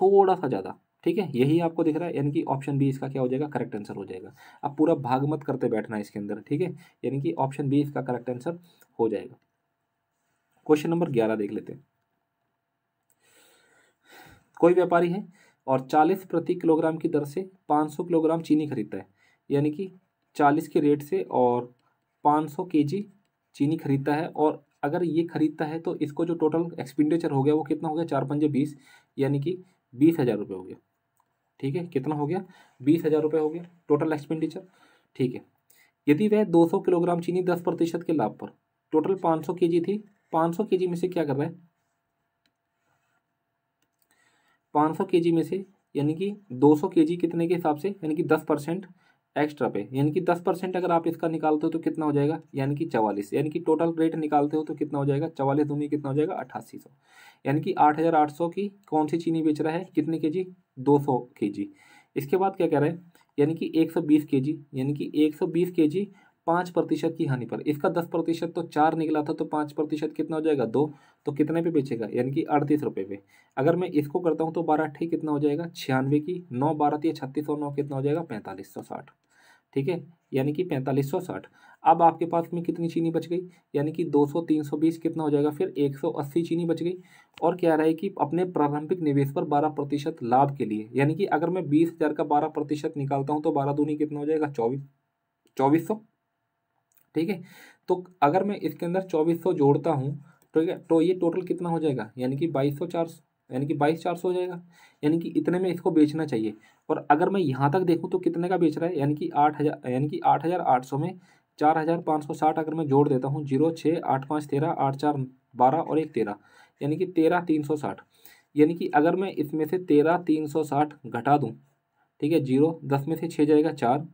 थोड़ा सा ज़्यादा ठीक है यही आपको दिख रहा है यानी कि ऑप्शन बी इसका क्या हो जाएगा करेक्ट आंसर हो जाएगा अब पूरा भाग मत करते बैठना इसके अंदर ठीक है यानी कि ऑप्शन बी इसका करेक्ट आंसर हो जाएगा क्वेश्चन नंबर ग्यारह देख लेते हैं कोई व्यापारी है और चालीस प्रति किलोग्राम की दर से पाँच सौ किलोग्राम चीनी खरीदता है यानी कि चालीस के रेट से और पाँच सौ के जी चीनी खरीदता है और अगर ये खरीदता है तो इसको जो टोटल एक्सपेंडिचर हो गया वो कितना हो गया चार पंजे बीस यानी कि बीस हज़ार रुपये हो गया ठीक है कितना हो गया बीस हज़ार रुपये हो गया टोटल एक्सपेंडिचर ठीक है यदि वह दो सौ किलोग्राम चीनी दस प्रतिशत के लाभ पर टोटल पाँच सौ के जी थी पाँच सौ के जी में से क्या कर रहा है पाँच सौ के जी में से यानी कि दो सौ के जी कितने के हिसाब से यानी कि दस परसेंट एक्स्ट्रा पे यानी कि दस परसेंट अगर आप इसका निकालते हो तो कितना हो जाएगा यानी कि चवालीस यानी कि टोटल रेट निकालते हो तो कितना हो जाएगा चवालीस दूनी कितना हो जाएगा अट्ठासी सौ यानी कि आठ हज़ार आठ सौ की कौन सी चीनी बेच रहा है कितने के जी दो सौ के जी इसके बाद क्या कह रहे हैं यानी कि एक सौ बीस के जी यानी कि एक सौ बीस के जी पाँच प्रतिशत की हानि पर इसका दस प्रतिशत तो चार निकला था तो पाँच प्रतिशत कितना हो जाएगा दो तो कितने पे बेचेगा यानी कि अड़तीस रुपये पे अगर मैं इसको करता हूँ तो बारह ठीक कितना हो जाएगा छियानवे की नौ बारह तीन तो छत्तीस और नौ कितना हो जाएगा पैंतालीस सौ साठ ठीक है यानी कि पैंतालीस सौ साठ अब आपके पास में कितनी चीनी बच गई यानी कि दो सौ तीन सौ बीस कितना हो जाएगा फिर एक सौ अस्सी चीनी बच गई और क्या रहा है कि अपने प्रारंभिक निवेश पर बारह प्रतिशत लाभ के लिए यानी कि अगर मैं बीस हज़ार का बारह प्रतिशत निकालता हूँ तो बारह दूनी कितना हो जाएगा चौबीस चौबीस सौ ठीक है तो अगर मैं इसके अंदर चौबीस सौ जोड़ता हूँ ठीक है तो ये टोटल कितना हो जाएगा यानी कि बाईस सौ चार यानी कि बाईस चार सौ हो जाएगा यानी कि इतने में इसको बेचना चाहिए और अगर मैं यहाँ तक देखूँ तो कितने का बेच रहा है यानी कि आठ हज़ार यानी कि आठ हज़ार आठ सौ में चार हज़ार पाँच सौ साठ अगर मैं जोड़ देता हूँ जीरो छः आठ पाँच तेरह आठ चार बारह और एक तेरह यानी कि तेरह तीन सौ साठ यानी कि अगर मैं इसमें से तेरह तीन सौ साठ घटा दूँ ठीक है जीरो दस में से छः जाएगा चार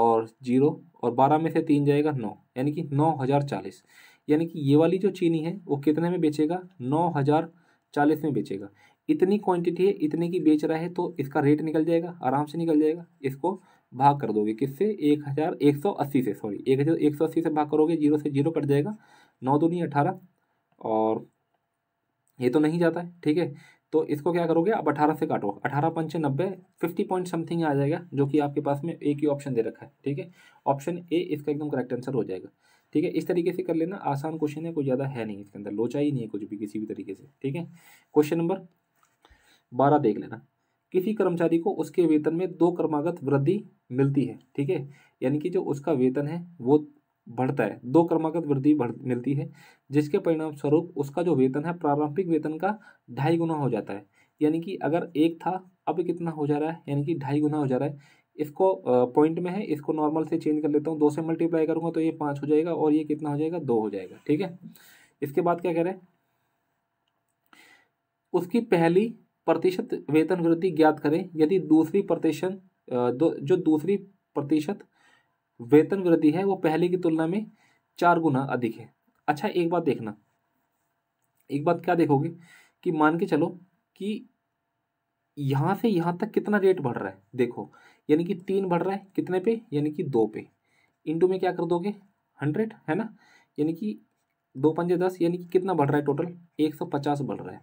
और जीरो और बारह में से तीन जाएगा नौ यानी कि नौ हज़ार चालीस यानी कि ये वाली जो चीनी है वो कितने में बेचेगा नौ हज़ार चालीस में बेचेगा इतनी क्वांटिटी है इतने की बेच रहा है तो इसका रेट निकल जाएगा आराम से निकल जाएगा इसको भाग कर दोगे किससे एक हज़ार एक सौ अस्सी से सॉरी एक हज़ार एक सौ अस्सी से भाग करोगे जीरो से जीरो कट जाएगा नौ दूनी अठारह और ये तो नहीं जाता है ठीक है तो इसको क्या करोगे आप अठारह से काटो अठारह पंचे नब्बे फिफ्टी पॉइंट समथिंग आ जाएगा जो कि आपके पास में एक ही ऑप्शन दे रखा है ठीक है ऑप्शन ए इसका एकदम करेक्ट आंसर हो जाएगा ठीक है इस तरीके से कर लेना आसान क्वेश्चन है कोई ज़्यादा है नहीं इसके अंदर लोचा ही नहीं है कुछ भी किसी भी तरीके से ठीक है क्वेश्चन नंबर बारह देख लेना किसी कर्मचारी को उसके वेतन में दो क्रमागत वृद्धि मिलती है ठीक है यानी कि जो उसका वेतन है वो बढ़ता है दो क्रमागत वृद्धि मिलती है जिसके परिणाम स्वरूप उसका जो वेतन है प्रारंभिक वेतन का ढाई गुना हो जाता है यानी कि अगर एक था अब कितना हो जा रहा है यानी कि ढाई गुना हो जा रहा है इसको पॉइंट में है इसको नॉर्मल से चेंज कर लेता हूँ दो से मल्टीप्लाई करूँगा तो ये पाँच हो जाएगा और ये कितना हो जाएगा दो हो जाएगा ठीक है इसके बाद क्या कह रहे उसकी पहली प्रतिशत वेतन वृद्धि ज्ञात करें यदि दूसरी प्रतिशत जो दूसरी प्रतिशत वेतन वृद्धि है वो पहले की तुलना में चार गुना अधिक है अच्छा एक बात देखना एक बात क्या देखोगे कि मान के चलो कि यहाँ से यहाँ तक कितना रेट बढ़ रहा है देखो यानी कि तीन बढ़ रहा है कितने पे यानी कि दो पे इंटू में क्या कर दोगे हंड्रेड है ना यानी कि दो पंजे दस यानी कि कितना बढ़ रहा है टोटल एक सौ पचास बढ़ रहा है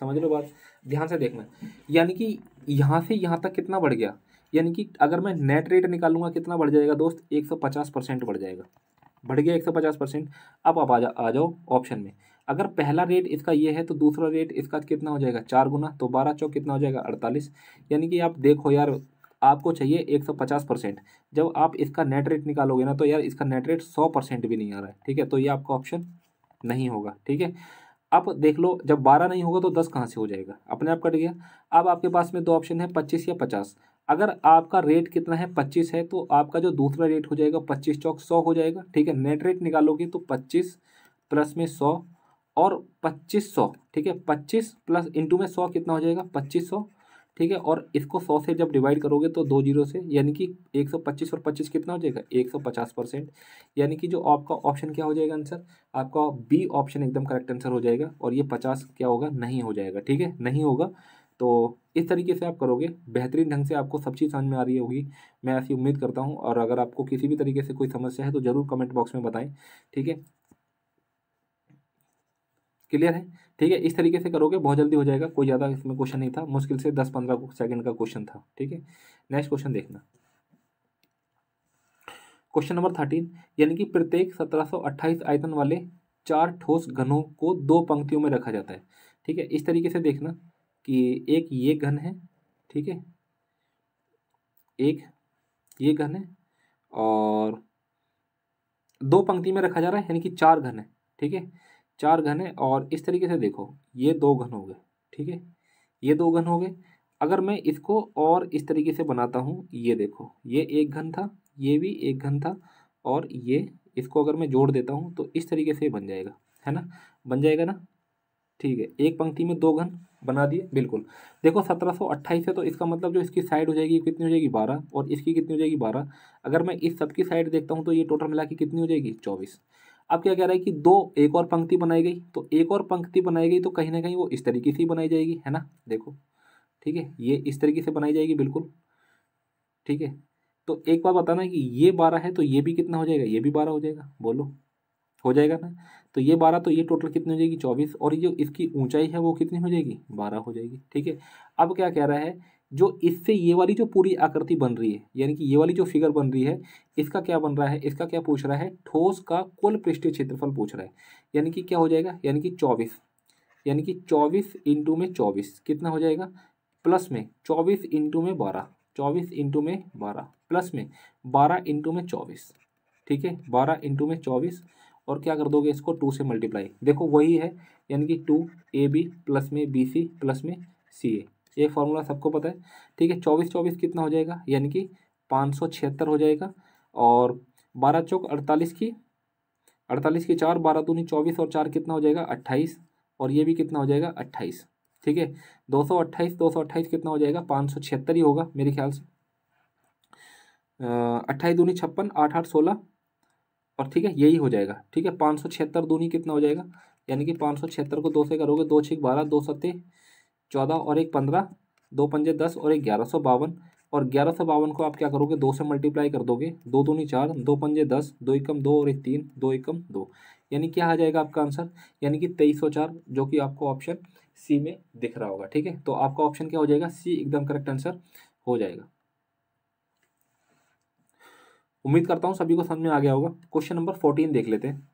समझ लो बात ध्यान से देखना यानी कि यहाँ से यहाँ तक कितना बढ़ गया यानी कि अगर मैं नेट रेट निकालूंगा कितना बढ़ जाएगा दोस्त एक सौ पचास परसेंट बढ़ जाएगा बढ़ गया एक सौ पचास परसेंट अब आप आ, जा, आ जाओ ऑप्शन में अगर पहला रेट इसका ये है तो दूसरा रेट इसका कितना हो जाएगा चार गुना तो बारह चौक कितना हो जाएगा अड़तालीस यानी कि आप देखो यार आपको चाहिए एक सौ पचास परसेंट जब आप इसका नेट रेट निकालोगे ना तो यार इसका नेट रेट सौ परसेंट भी नहीं आ रहा है ठीक है तो ये आपका ऑप्शन नहीं होगा ठीक है अब देख लो जब बारह नहीं होगा तो दस कहाँ से हो जाएगा अपने आप कट गया अब आपके पास में दो ऑप्शन है पच्चीस या पचास अगर आपका रेट कितना है पच्चीस है तो आपका जो दूसरा रेट हो जाएगा पच्चीस चौक सौ हो जाएगा ठीक है नेट रेट निकालोगे तो पच्चीस प्लस में सौ और पच्चीस सौ ठीक है पच्चीस प्लस इंटू में सौ कितना हो जाएगा पच्चीस सौ ठीक है और इसको सौ से जब डिवाइड करोगे तो दो जीरो से यानी कि एक सौ पच्चीस और पच्चीस कितना हो जाएगा एक सौ पचास परसेंट यानी कि जो आपका ऑप्शन क्या हो जाएगा आंसर आपका बी ऑप्शन एकदम करेक्ट आंसर हो जाएगा और ये पचास क्या होगा नहीं हो जाएगा ठीक है नहीं होगा तो इस तरीके से आप करोगे बेहतरीन ढंग से आपको सब चीज़ समझ में आ रही होगी मैं ऐसी उम्मीद करता हूँ और अगर आपको किसी भी तरीके से कोई समस्या है तो ज़रूर कमेंट बॉक्स में बताएं ठीक है क्लियर है ठीक है इस तरीके से करोगे बहुत जल्दी हो जाएगा कोई ज़्यादा इसमें क्वेश्चन नहीं था मुश्किल से दस पंद्रह सेकेंड का क्वेश्चन था ठीक है नेक्स्ट क्वेश्चन देखना क्वेश्चन नंबर थर्टीन यानी कि प्रत्येक सत्रह सौ अट्ठाईस आयतन वाले चार ठोस घनों को दो पंक्तियों में रखा जाता है ठीक है इस तरीके से देखना कि एक ये घन है ठीक है एक ये घन है और दो पंक्ति में रखा जा रहा है यानी कि चार घन है ठीक है चार घन है और इस तरीके से देखो ये दो घन हो गए ठीक है ये दो घन हो गए अगर मैं इसको और इस तरीके से बनाता हूँ ये देखो ये एक घन था ये भी एक घन था और ये इसको अगर मैं जोड़ देता हूँ तो इस तरीके से बन जाएगा है ना बन जाएगा ना ठीक है एक पंक्ति में दो घन बना दिए बिल्कुल देखो सत्रह सौ अट्ठाईस है तो इसका मतलब जो इसकी साइड हो जाएगी कितनी हो जाएगी बारह और इसकी कितनी हो जाएगी बारह अगर मैं इस सब की साइड देखता हूँ तो ये टोटल मिला के कितनी हो जाएगी चौबीस अब क्या कह रहा है कि दो एक और पंक्ति बनाई गई तो एक और पंक्ति बनाई गई तो कहीं ना कहीं वो इस तरीके से ही बनाई जाएगी है ना देखो ठीक है ये इस तरीके से बनाई जाएगी बिल्कुल ठीक है तो एक बार बताना कि ये बारह है तो ये भी कितना हो जाएगा ये भी बारह हो जाएगा बोलो हो जाएगा ना तो ये बारह तो ये टोटल कितनी हो जाएगी चौबीस और ये जो इसकी ऊंचाई है वो कितनी हो जाएगी बारह हो जाएगी ठीक है अब क्या कह रहा है जो इससे ये वाली जो पूरी आकृति बन रही है यानी कि ये वाली जो फिगर बन रही है इसका क्या बन रहा है इसका क्या पूछ रहा है ठोस का कुल पृष्ठीय क्षेत्रफल पूछ रहा है यानी कि क्या हो जाएगा यानी कि चौबीस यानी कि चौबीस इंटू में चौबीस कितना हो जाएगा प्लस में चौबीस इंटू में बारह चौबीस इंटू में बारह प्लस में बारह इंटू में चौबीस ठीक है बारह इंटू में चौबीस और क्या कर दोगे इसको टू से मल्टीप्लाई देखो वही है यानी कि टू ए बी प्लस में बी सी प्लस में सी ए ये फार्मूला सबको पता है ठीक है चौबीस चौबीस कितना हो जाएगा यानी कि पाँच सौ छिहत्तर हो जाएगा और बारह चौक अड़तालीस की अड़तालीस की चार बारह दूनी चौबीस और चार कितना हो जाएगा अट्ठाईस और ये भी कितना हो जाएगा अट्ठाईस ठीक है दो सौ अट्ठाईस दो सौ अट्ठाईस कितना हो जाएगा पाँच सौ छिहत्तर ही होगा मेरे ख्याल से अट्ठाईस दूनी छप्पन आठ आठ सोलह और ठीक है यही हो जाएगा ठीक है पाँच सौ छिहत्तर दूनी कितना हो जाएगा यानी कि पाँच सौ छिहत्तर को दो से करोगे दो छः बारह दो सत्ते चौदह और एक पंद्रह दो पंजे दस और एक ग्यारह सौ बावन और ग्यारह सौ बावन को आप क्या करोगे दो से मल्टीप्लाई कर दोगे दो दूनी चार दो पंजे दस दो एकम दो और एक तीन दो एकम दो यानी क्या आ जाएगा आपका आंसर यानी कि तेईस सौ चार जो कि आपको ऑप्शन सी में दिख रहा होगा ठीक है तो आपका ऑप्शन क्या हो जाएगा सी एकदम करेक्ट आंसर हो जाएगा उम्मीद करता हूँ सभी को समझ में आ गया होगा क्वेश्चन नंबर फोर्टीन देख लेते हैं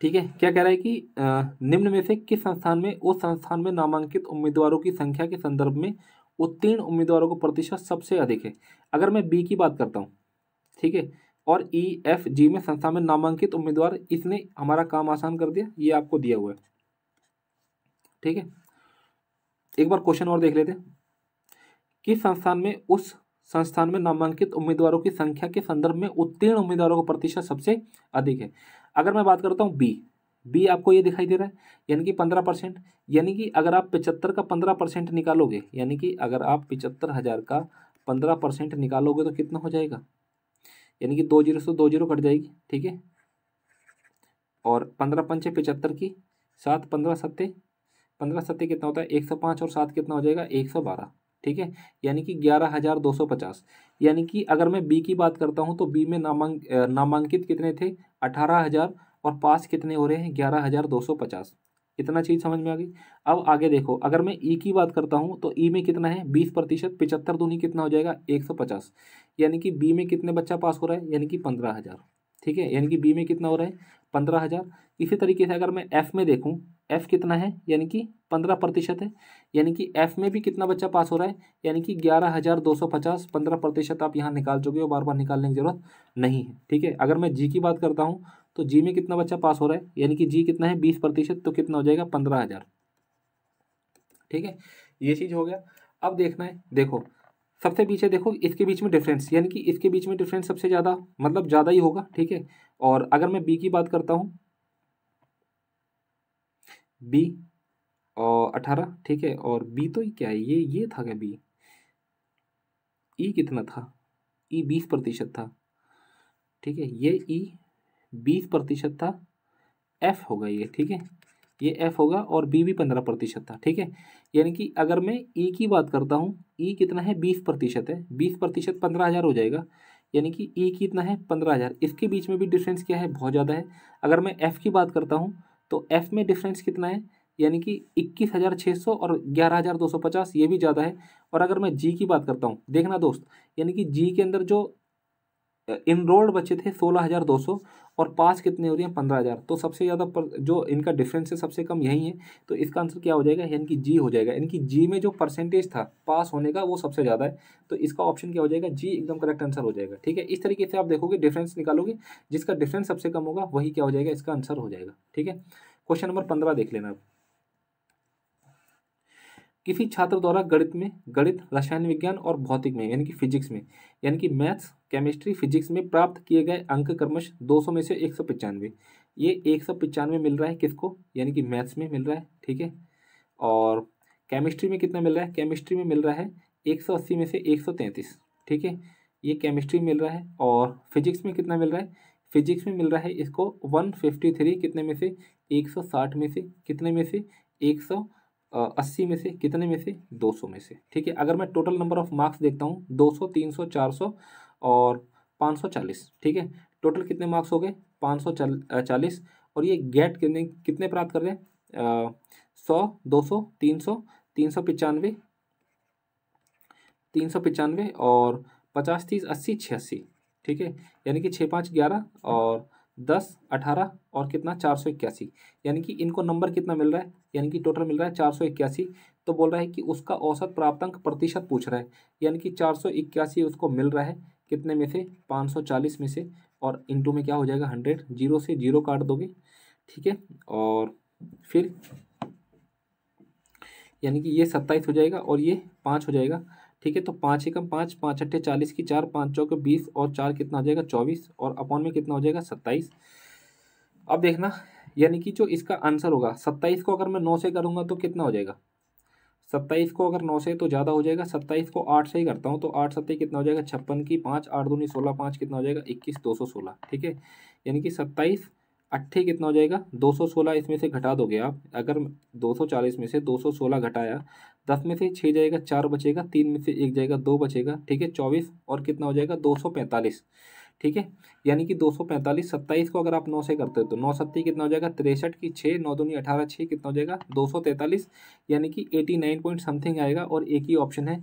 ठीक है क्या कह रहा है कि निम्न में से किस संस्थान में उस संस्थान में नामांकित उम्मीदवारों की संख्या के संदर्भ में उत्तीर्ण उम्मीदवारों का प्रतिशत सबसे अधिक है अगर मैं बी की बात करता हूँ ठीक है और ई एफ जी में संस्था में नामांकित उम्मीदवार इसने हमारा काम आसान कर दिया ये आपको दिया हुआ है ठीक है एक बार क्वेश्चन और देख लेते हैं किस संस्थान में उस संस्थान में नामांकित उम्मीदवारों की संख्या के संदर्भ में उत्तीर्ण उम्मीदवारों का प्रतिशत सबसे अधिक है अगर मैं बात करता हूँ बी बी आपको ये दिखाई दे रहा है यानी कि पंद्रह परसेंट यानी कि अगर आप पिचहत्तर का पंद्रह परसेंट निकालोगे यानी कि अगर आप पिचहत्तर हज़ार का पंद्रह परसेंट निकालोगे तो कितना हो जाएगा यानी कि दो जीरो से दो जीरो कट जाएगी ठीक है और पंद्रह पंचे पिचहत्तर की सात पंद्रह सत्ते पंद्रह सत्ते कितना होता है एक सौ पाँच और सात कितना हो जाएगा एक सौ बारह ठीक है यानी कि ग्यारह हज़ार दो सौ पचास यानी कि अगर मैं बी की बात करता हूँ तो बी में नामांक नामांकित कितने थे अठारह हज़ार और पास कितने हो रहे हैं ग्यारह हज़ार दो सौ पचास इतना चीज़ समझ में आ गई अब आगे देखो अगर मैं ई e की बात करता हूँ तो ई e में कितना है बीस प्रतिशत पिचहत्तर दूनी कितना हो जाएगा एक सौ पचास यानी कि बी में कितने बच्चा पास हो रहा है यानी कि पंद्रह हज़ार ठीक है यानी कि बी में कितना हो रहा है पंद्रह हज़ार इसी तरीके से अगर मैं एफ़ में देखूँ एफ़ कितना है यानी कि पंद्रह प्रतिशत है यानी कि एफ़ में भी कितना बच्चा पास हो रहा है यानी कि ग्यारह हज़ार दो सौ पचास पंद्रह प्रतिशत आप यहाँ निकाल चुके हो बार बार निकालने की ज़रूरत नहीं है ठीक है अगर मैं जी की बात करता हूँ तो जी में कितना बच्चा पास हो रहा है यानी कि जी कितना है बीस प्रतिशत तो कितना हो जाएगा पंद्रह हज़ार ठीक है ये चीज़ हो गया अब देखना है देखो सबसे पीछे देखो इसके बीच में डिफरेंस यानी कि इसके बीच में डिफरेंस सबसे ज़्यादा मतलब ज़्यादा ही होगा ठीक है और अगर मैं बी की बात करता हूँ बी और अठारह ठीक है और बी तो क्या है ये ये था क्या बी ई e कितना था ई e बीस प्रतिशत था ठीक है ये ई e बीस प्रतिशत था एफ होगा ये ठीक है ये एफ होगा और बी भी पंद्रह प्रतिशत था ठीक है यानी कि अगर मैं ई की बात करता हूँ ई कितना है बीस प्रतिशत है बीस प्रतिशत पंद्रह हज़ार हो जाएगा यानी कि ई कितना है पंद्रह हज़ार इसके बीच में भी डिफरेंस क्या है बहुत ज़्यादा है अगर मैं एफ़ की बात करता हूँ तो एफ़ में डिफरेंस कितना है यानी कि इक्कीस हज़ार छः सौ और ग्यारह हज़ार दो सौ पचास ये भी ज़्यादा है और अगर मैं जी की बात करता हूँ देखना दोस्त यानी कि जी के अंदर जो इनरोल्ड बच्चे थे सोलह हज़ार दो सौ और पास कितने हो रही हैं पंद्रह हज़ार तो सबसे ज़्यादा जो इनका डिफरेंस है सबसे कम यही है तो इसका आंसर क्या हो जाएगा यानी कि जी हो जाएगा यानी कि जी में जो परसेंटेज था पास होने का वो सबसे ज़्यादा है तो इसका ऑप्शन क्या हो जाएगा जी एकदम करेक्ट आंसर हो जाएगा ठीक है इस तरीके से आप देखोगे डिफरेंस निकालोगे जिसका डिफरेंस सबसे कम होगा वही क्या हो जाएगा इसका आंसर हो जाएगा ठीक है क्वेश्चन नंबर पंद्रह देख लेना आप किसी छात्र द्वारा गणित में गणित रसायन विज्ञान और भौतिक में यानी कि फिजिक्स में यानी कि मैथ्स केमिस्ट्री फिजिक्स में प्राप्त किए गए अंक क्रमश 200 में से एक सौ पचानवे ये एक सौ पचानवे मिल रहा है किसको यानी कि मैथ्स में मिल रहा है ठीक है और केमिस्ट्री में कितना मिल रहा है केमिस्ट्री में मिल रहा है एक सौ अस्सी में से एक सौ तैंतीस ठीक है ये केमिस्ट्री मिल रहा है और फिजिक्स में कितना मिल रहा है फिजिक्स में मिल रहा है इसको वन फिफ्टी थ्री कितने में से एक सौ साठ में से कितने में से एक सौ अस्सी में से कितने में से दो सौ में से ठीक है अगर मैं टोटल नंबर ऑफ मार्क्स देखता हूँ दो सौ तीन सौ चार सौ और 540 ठीक है टोटल कितने मार्क्स हो गए पाँच सौ चालीस और ये गेट कितने कितने प्राप्त कर रहे हैं सौ दो सौ तीन सौ तीन सौ पचानवे तीन सौ पचानवे और पचास तीस अस्सी छियासी ठीक है यानी कि छः पाँच ग्यारह और दस अठारह और कितना चार सौ इक्यासी यानी कि इनको नंबर कितना मिल रहा है यानी कि टोटल मिल रहा है चार सौ इक्यासी तो बोल रहा है कि उसका औसत प्राप्तांक प्रतिशत पूछ रहा है यानी कि चार सौ इक्यासी उसको मिल रहा है कितने में से 540 में से और इंटू में क्या हो जाएगा 100 जीरो से जीरो काट दोगे ठीक है और फिर यानी कि ये सत्ताईस हो जाएगा और ये पाँच हो जाएगा ठीक है तो पाँच एकम पाँच पाँच अट्ठे चालीस की चार पाँच चौके बीस और चार कितना हो जाएगा चौबीस और अपॉन में कितना हो जाएगा सत्ताईस अब देखना यानी कि जो इसका आंसर होगा सत्ताईस को अगर मैं नौ से करूँगा तो कितना हो जाएगा सत्ताईस को अगर नौ से तो ज़्यादा हो जाएगा सत्ताईस को आठ से ही करता हूँ तो आठ सत्ते कितना हो जाएगा छप्पन की पाँच आठ दूनी सोलह पाँच कितना हो जाएगा इक्कीस दो सौ सोलह ठीक है यानी कि सत्ताईस अट्ठे कितना हो जाएगा दो सौ सोलह इसमें से घटा दोगे आप अगर दो सौ चालीस में से दो सौ सोलह घटाया दस में से छः जाएगा चार बचेगा तीन में से एक जाएगा दो बचेगा ठीक है चौबीस और कितना हो जाएगा दो सौ पैंतालीस ठीक है यानी कि दो सौ पैंतालीस सत्ताईस को अगर आप नौ से करते हो तो नौ सत्ती कितना हो जाएगा तिरसठ की छः नौ दूनी अठारह छः कितना हो जाएगा दो सौ तैंतालीस यानी कि एटी नाइन पॉइंट समथिंग आएगा और एक ही ऑप्शन है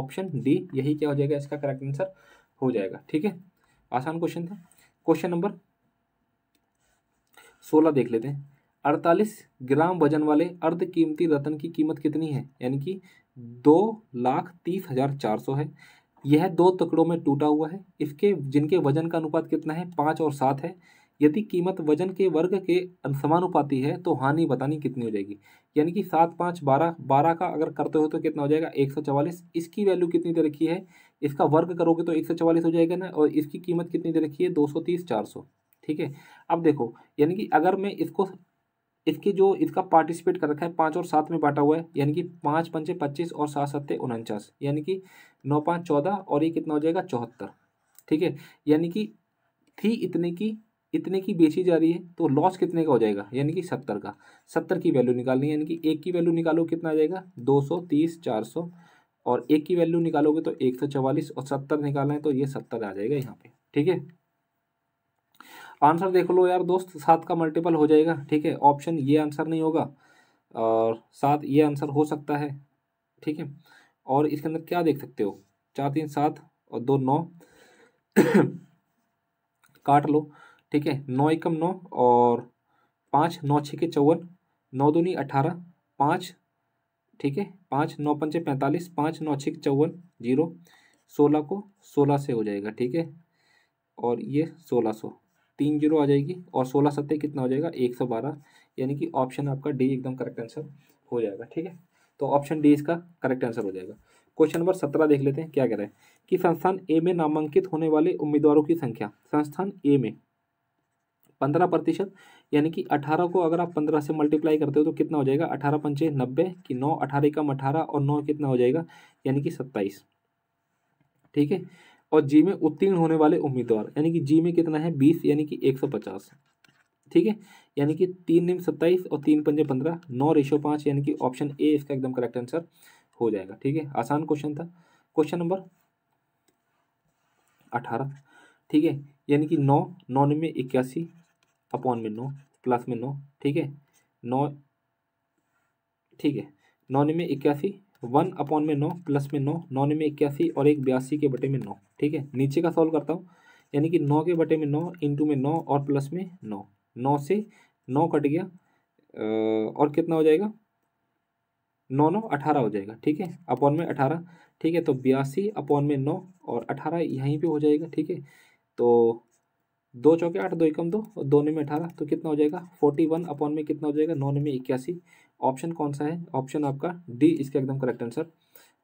ऑप्शन डी यही क्या हो जाएगा इसका करेक्ट आंसर हो जाएगा ठीक है आसान क्वेश्चन था क्वेश्चन नंबर सोलह देख लेते हैं अड़तालीस ग्राम वजन वाले अर्ध कीमती रतन की कीमत कितनी है यानी कि दो लाख तीस हज़ार चार सौ है यह दो टुकड़ों में टूटा हुआ है इसके जिनके वजन का अनुपात कितना है पाँच और सात है यदि कीमत वजन के वर्ग के समानुपाती है तो हानि बतानी कितनी हो जाएगी यानी कि सात पाँच बारह बारह का अगर करते हो तो कितना हो जाएगा एक सौ चवालीस इसकी वैल्यू कितनी दे रखी है इसका वर्ग करोगे तो एक सौ चवालीस हो जाएगा ना और इसकी कीमत कितनी दे रखी है दो सौ तीस चार सौ ठीक है अब देखो यानी कि अगर मैं इसको इसके जो इसका पार्टिसिपेट कर रखा है पाँच और सात में बांटा हुआ है यानी कि पाँच पंचे पच्चीस और सात सत्ते उनचास यानी कि नौ पाँच चौदह और ये कितना हो जाएगा चौहत्तर ठीक है यानी कि थी इतने की इतने की बेची जा रही है तो लॉस कितने का हो जाएगा यानी कि सत्तर का सत्तर की वैल्यू निकालनी है यानी कि एक की वैल्यू निकालो कितना आ जाएगा दो सौ तीस चार सौ और एक की वैल्यू निकालोगे तो एक सौ चवालीस और सत्तर निकालना है तो ये सत्तर आ जाएगा यहाँ पे ठीक है आंसर देख लो यार दोस्त सात का मल्टीपल हो जाएगा ठीक है ऑप्शन ये आंसर नहीं होगा और सात ये आंसर हो सकता है ठीक है और इसके अंदर क्या देख सकते हो चार तीन सात और दो नौ काट लो ठीक है नौ एकम नौ और पाँच नौ छः के चौवन नौ दूनी अठारह पाँच ठीक है पाँच नौ पंचे पैंतालीस पाँच नौ छः के चौवन जीरो सोलह को सोलह से हो जाएगा ठीक है और ये सोलह सौ तीन जीरो आ जाएगी और सोलह सत्तर कितना हो जाएगा एक सौ बारह यानी कि ऑप्शन आपका डी एकदम करेक्ट आंसर हो जाएगा ठीक है तो ऑप्शन डी इसका करेक्ट आंसर हो जाएगा क्वेश्चन नंबर सत्रह देख लेते हैं क्या कह रहा है कि संस्थान ए में नामांकित होने वाले उम्मीदवारों की संख्या संस्थान ए में पंद्रह प्रतिशत यानी कि अठारह को अगर आप पंद्रह से मल्टीप्लाई करते हो तो कितना हो जाएगा अठारह पंचे नब्बे कि नौ अठारह कम अठारह और नौ कितना हो जाएगा यानी कि सत्ताईस ठीक है और जी में उत्तीर्ण होने वाले उम्मीदवार यानी कि जी में कितना है बीस यानी कि एक सौ पचास ठीक है यानी कि तीन निम सत्ताईस और तीन पंजे पंद्रह नौ रेशो पाँच यानी कि ऑप्शन ए इसका एकदम करेक्ट आंसर हो जाएगा ठीक है आसान क्वेश्चन था क्वेश्चन नंबर अठारह ठीक है यानी कि नौ नौ में इक्यासी अपॉन में नौ प्लस में नौ ठीक है नौ ठीक है नौ में इक्यासी वन अपॉन में नौ प्लस में नौ नौ में इक्यासी और एक बयासी के बटे में नौ ठीक है नीचे का सॉल्व करता हूँ यानी कि नौ के बटे में नौ इंटू में नौ और प्लस में नौ नौ से नौ कट गया और कितना हो जाएगा नौ नौ अठारह हो जाएगा ठीक है अपॉन में अठारह ठीक है तो बयासी अपॉन में नौ और अठारह यहीं पे हो जाएगा ठीक है तो दो चौके आठ दो एकम दो और दोनों में अठारह तो कितना हो जाएगा फोर्टी वन अपॉन में कितना हो जाएगा नौ में इक्यासी ऑप्शन कौन सा है ऑप्शन आपका डी इसका एकदम करेक्ट आंसर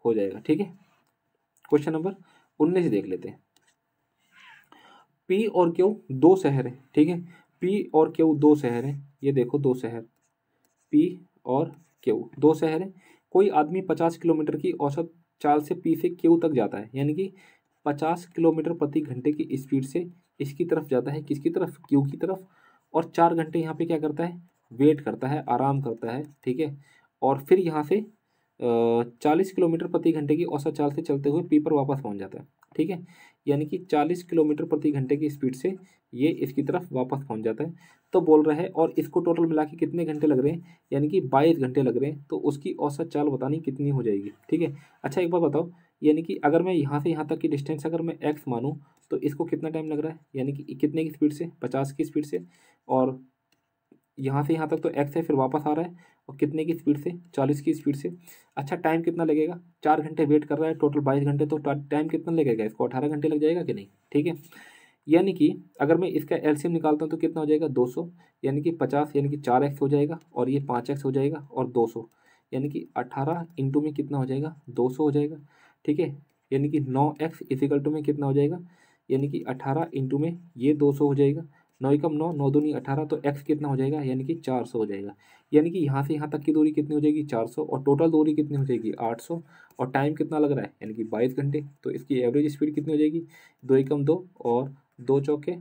हो जाएगा ठीक है क्वेश्चन नंबर उन्नीस देख लेते हैं पी और क्यू दो शहर हैं ठीक है पी और क्यू दो शहर हैं ये देखो दो शहर पी और क्यू दो शहर हैं कोई आदमी पचास किलोमीटर की औसत चाल से पी से क्यू तक जाता है यानी कि पचास किलोमीटर प्रति घंटे की स्पीड से इसकी तरफ जाता है किसकी तरफ क्यू की तरफ और चार घंटे यहाँ पे क्या करता है वेट करता है आराम करता है ठीक है और फिर यहाँ से चालीस किलोमीटर प्रति घंटे की औसत चाल से चलते हुए पी पर वापस पहुँच जाता है ठीक है यानी कि चालीस किलोमीटर प्रति घंटे की स्पीड से ये इसकी तरफ वापस पहुंच जाता है तो बोल रहा है और इसको टोटल मिला के कितने घंटे लग रहे हैं यानी कि बाईस घंटे लग रहे हैं तो उसकी औसत चाल बतानी कितनी हो जाएगी ठीक है अच्छा एक बात बताओ यानी कि अगर मैं यहाँ से यहाँ तक की डिस्टेंस अगर मैं एक्स मानूँ तो इसको कितना टाइम लग रहा है यानी कि कितने की स्पीड से पचास की स्पीड से और यहाँ से यहाँ तक तो एक्स है फिर वापस आ रहा है और कितने की स्पीड से चालीस की स्पीड से अच्छा टाइम कितना लगेगा चार घंटे वेट कर रहा है टोटल बाईस घंटे तो टाइम कितना लगेगा इसको अठारह घंटे लग जाएगा कि नहीं ठीक है यानी कि अगर मैं इसका एलसीएम निकालता हूँ तो कितना हो जाएगा 200 यानी कि 50 यानी कि 4x हो जाएगा और ये 5x हो जाएगा और 200 यानी कि 18 इंटू में कितना हो जाएगा 200 हो जाएगा ठीक है यानी कि 9x एक्स इजिकल टू में कितना हो जाएगा यानी कि 18 इंटू में ये 200 हो जाएगा नौ एकम नौ नौ दूनी अठारह तो एक्स कितना हो जाएगा यानी कि चार सौ हो जाएगा यानी कि यहाँ से यहाँ तक की दूरी कितनी हो जाएगी चार सौ और टोटल दूरी कितनी हो जाएगी आठ सौ और टाइम कितना लग रहा है यानी कि बाईस घंटे तो इसकी एवरेज स्पीड कितनी हो जाएगी दो एकम दो और दो चौके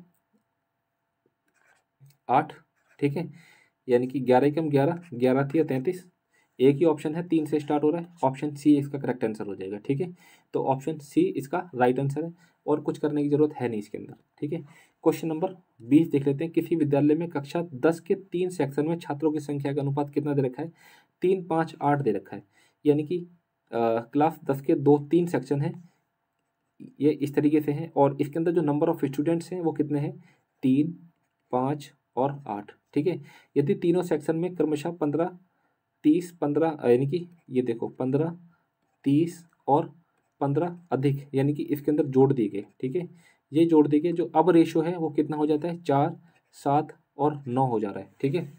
आठ ठीक है यानी कि ग्यारह एकम ग्यारह ग्यारह थी या तैंतीस एक ही ऑप्शन है तीन से स्टार्ट हो रहा है ऑप्शन सी इसका करेक्ट आंसर हो जाएगा ठीक है तो ऑप्शन सी इसका राइट आंसर है और कुछ करने की जरूरत है नहीं इसके अंदर ठीक है क्वेश्चन नंबर बीस देख लेते हैं किसी विद्यालय में कक्षा दस के तीन सेक्शन में छात्रों की संख्या का अनुपात कितना दे रखा है तीन पाँच आठ दे रखा है यानी कि क्लास दस के दो तीन सेक्शन है ये इस तरीके से है और इसके अंदर जो नंबर ऑफ स्टूडेंट्स हैं वो कितने हैं तीन पाँच और आठ ठीक है यदि तीनों सेक्शन में क्रमशः पंद्रह तीस पंद्रह यानी कि ये देखो पंद्रह तीस और पंद्रह अधिक यानी कि इसके अंदर जोड़ दिए गए ठीक है ये जोड़ दिए गए जो अब रेशो है वो कितना हो जाता है चार सात और नौ हो जा रहा है ठीक है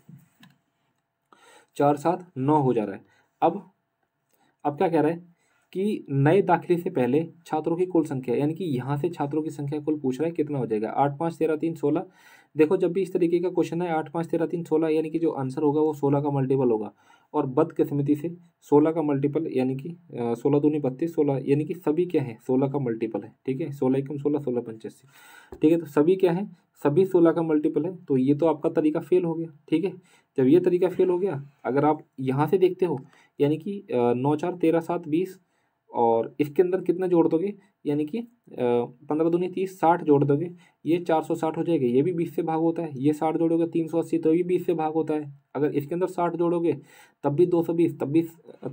चार सात नौ हो जा रहा है अब अब क्या कह रहा है कि नए दाखिले से पहले छात्रों की कुल संख्या यानी कि यहाँ से छात्रों की संख्या कुल पूछ रहा है कितना हो जाएगा आठ पाँच तेरह तीन सोलह देखो जब भी इस तरीके का क्वेश्चन है आठ पाँच तेरह तीन सोलह यानी कि जो आंसर होगा वो सोलह का मल्टीपल होगा और बदकिस्मती से सोलह का मल्टीपल यानी कि सोलह दूनी बत्तीस सोलह यानी कि सभी क्या है सोलह का मल्टीपल है ठीक है सोलह एकम सोलह सोलह पंचासी ठीक है तो सभी क्या है सभी सोलह का मल्टीपल है तो ये तो आपका तरीका फेल हो गया ठीक है जब ये तरीका फेल हो गया अगर आप यहाँ से देखते हो यानी कि नौ चार तेरह सात बीस और इसके अंदर कितने जोड़ दोगे यानी कि पंद्रह दूनी तीस साठ जोड़ दोगे ये चार सौ साठ हो जाएगा ये भी बीस से भाग होता है ये साठ जोड़ोगे तीन सौ अस्सी तो ये बीस से भाग होता है अगर इसके अंदर साठ जोड़ोगे तब भी दो सौ बीस तब भी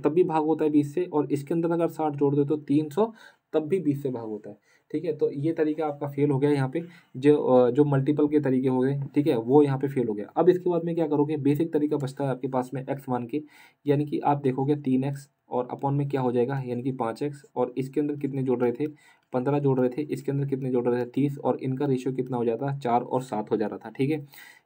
तब भी भाग होता है बीस से और इसके अंदर अगर साठ जोड़ दो तो तीन सौ तब भी बीस से भाग होता है ठीक है तो ये तरीका आपका फेल हो गया यहाँ पे जो जो मल्टीपल के तरीके हो गए ठीक है वो यहाँ पे फेल हो गया अब इसके बाद में क्या करोगे बेसिक तरीका बचता है आपके पास में एक्स मान के यानी कि आप देखोगे तीन एक्स और अपॉन में क्या हो जाएगा यानी कि पाँच एक्स और इसके अंदर कितने जोड़ रहे थे पंद्रह जोड़ रहे थे इसके अंदर कितने जोड़ रहे थे तीस और इनका रेशियो कितना हो जाता चार और सात हो जा रहा था ठीक है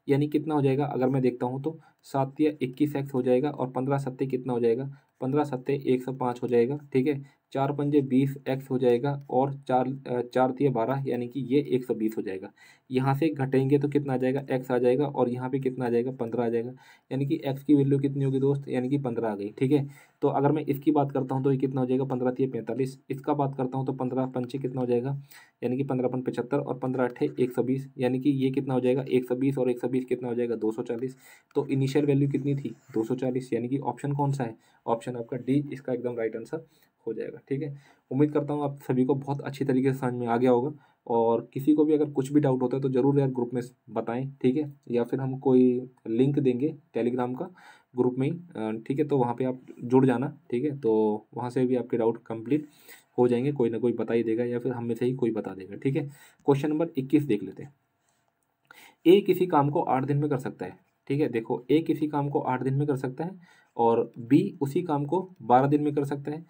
यानी कितना हो जाएगा अगर मैं देखता हूँ तो सात या इक्कीस एक्स हो जाएगा और पंद्रह सत्ते कितना हो जाएगा पंद्रह सत्ते एक सौ पाँच हो जाएगा ठीक है चार पंजे बीस एक्स हो जाएगा और चार चार दिए बारह यानी कि ये एक सौ बीस हो जाएगा यहाँ से घटेंगे तो कितना आ जाएगा एक्स आ जाएगा और यहाँ पे कितना आ जाएगा पंद्रह आ जाएगा यानी कि एक्स की वैल्यू कितनी होगी दोस्त यानी कि पंद्रह आ गई ठीक है तो अगर मैं इसकी बात करता हूँ तो ये कितना हो जाएगा पंद्रह थी पैंतालीस इसका बात करता हूँ तो पंद्रह पंचे कितना हो जाएगा यानी कि पंद्रह पन पचहत्तर और पंद्रह अट्ठे एक सौ बीस यानी कि ये कितना हो जाएगा एक सौ बीस और एक सौ बीस कितना हो जाएगा दो सौ चालीस तो इनिशियल वैल्यू कितनी थी दो सौ चालीस यानी कि ऑप्शन कौन सा है ऑप्शन आपका डी इसका एकदम राइट आंसर हो जाएगा ठीक है उम्मीद करता हूँ आप सभी को बहुत अच्छी तरीके से समझ में आ गया होगा और किसी को भी अगर कुछ भी डाउट होता है तो ज़रूर यार ग्रुप में बताएं ठीक है या फिर हम कोई लिंक देंगे टेलीग्राम का ग्रुप में ही ठीक है तो वहाँ पे आप जुड़ जाना ठीक है तो वहाँ से भी आपके डाउट कंप्लीट हो जाएंगे कोई ना कोई बता ही देगा या फिर हम में से ही कोई बता देगा ठीक है क्वेश्चन नंबर इक्कीस देख लेते हैं ए किसी काम को आठ दिन में कर सकता है ठीक है देखो ए किसी काम को आठ दिन में कर सकता है और बी उसी काम को बारह दिन में कर सकता है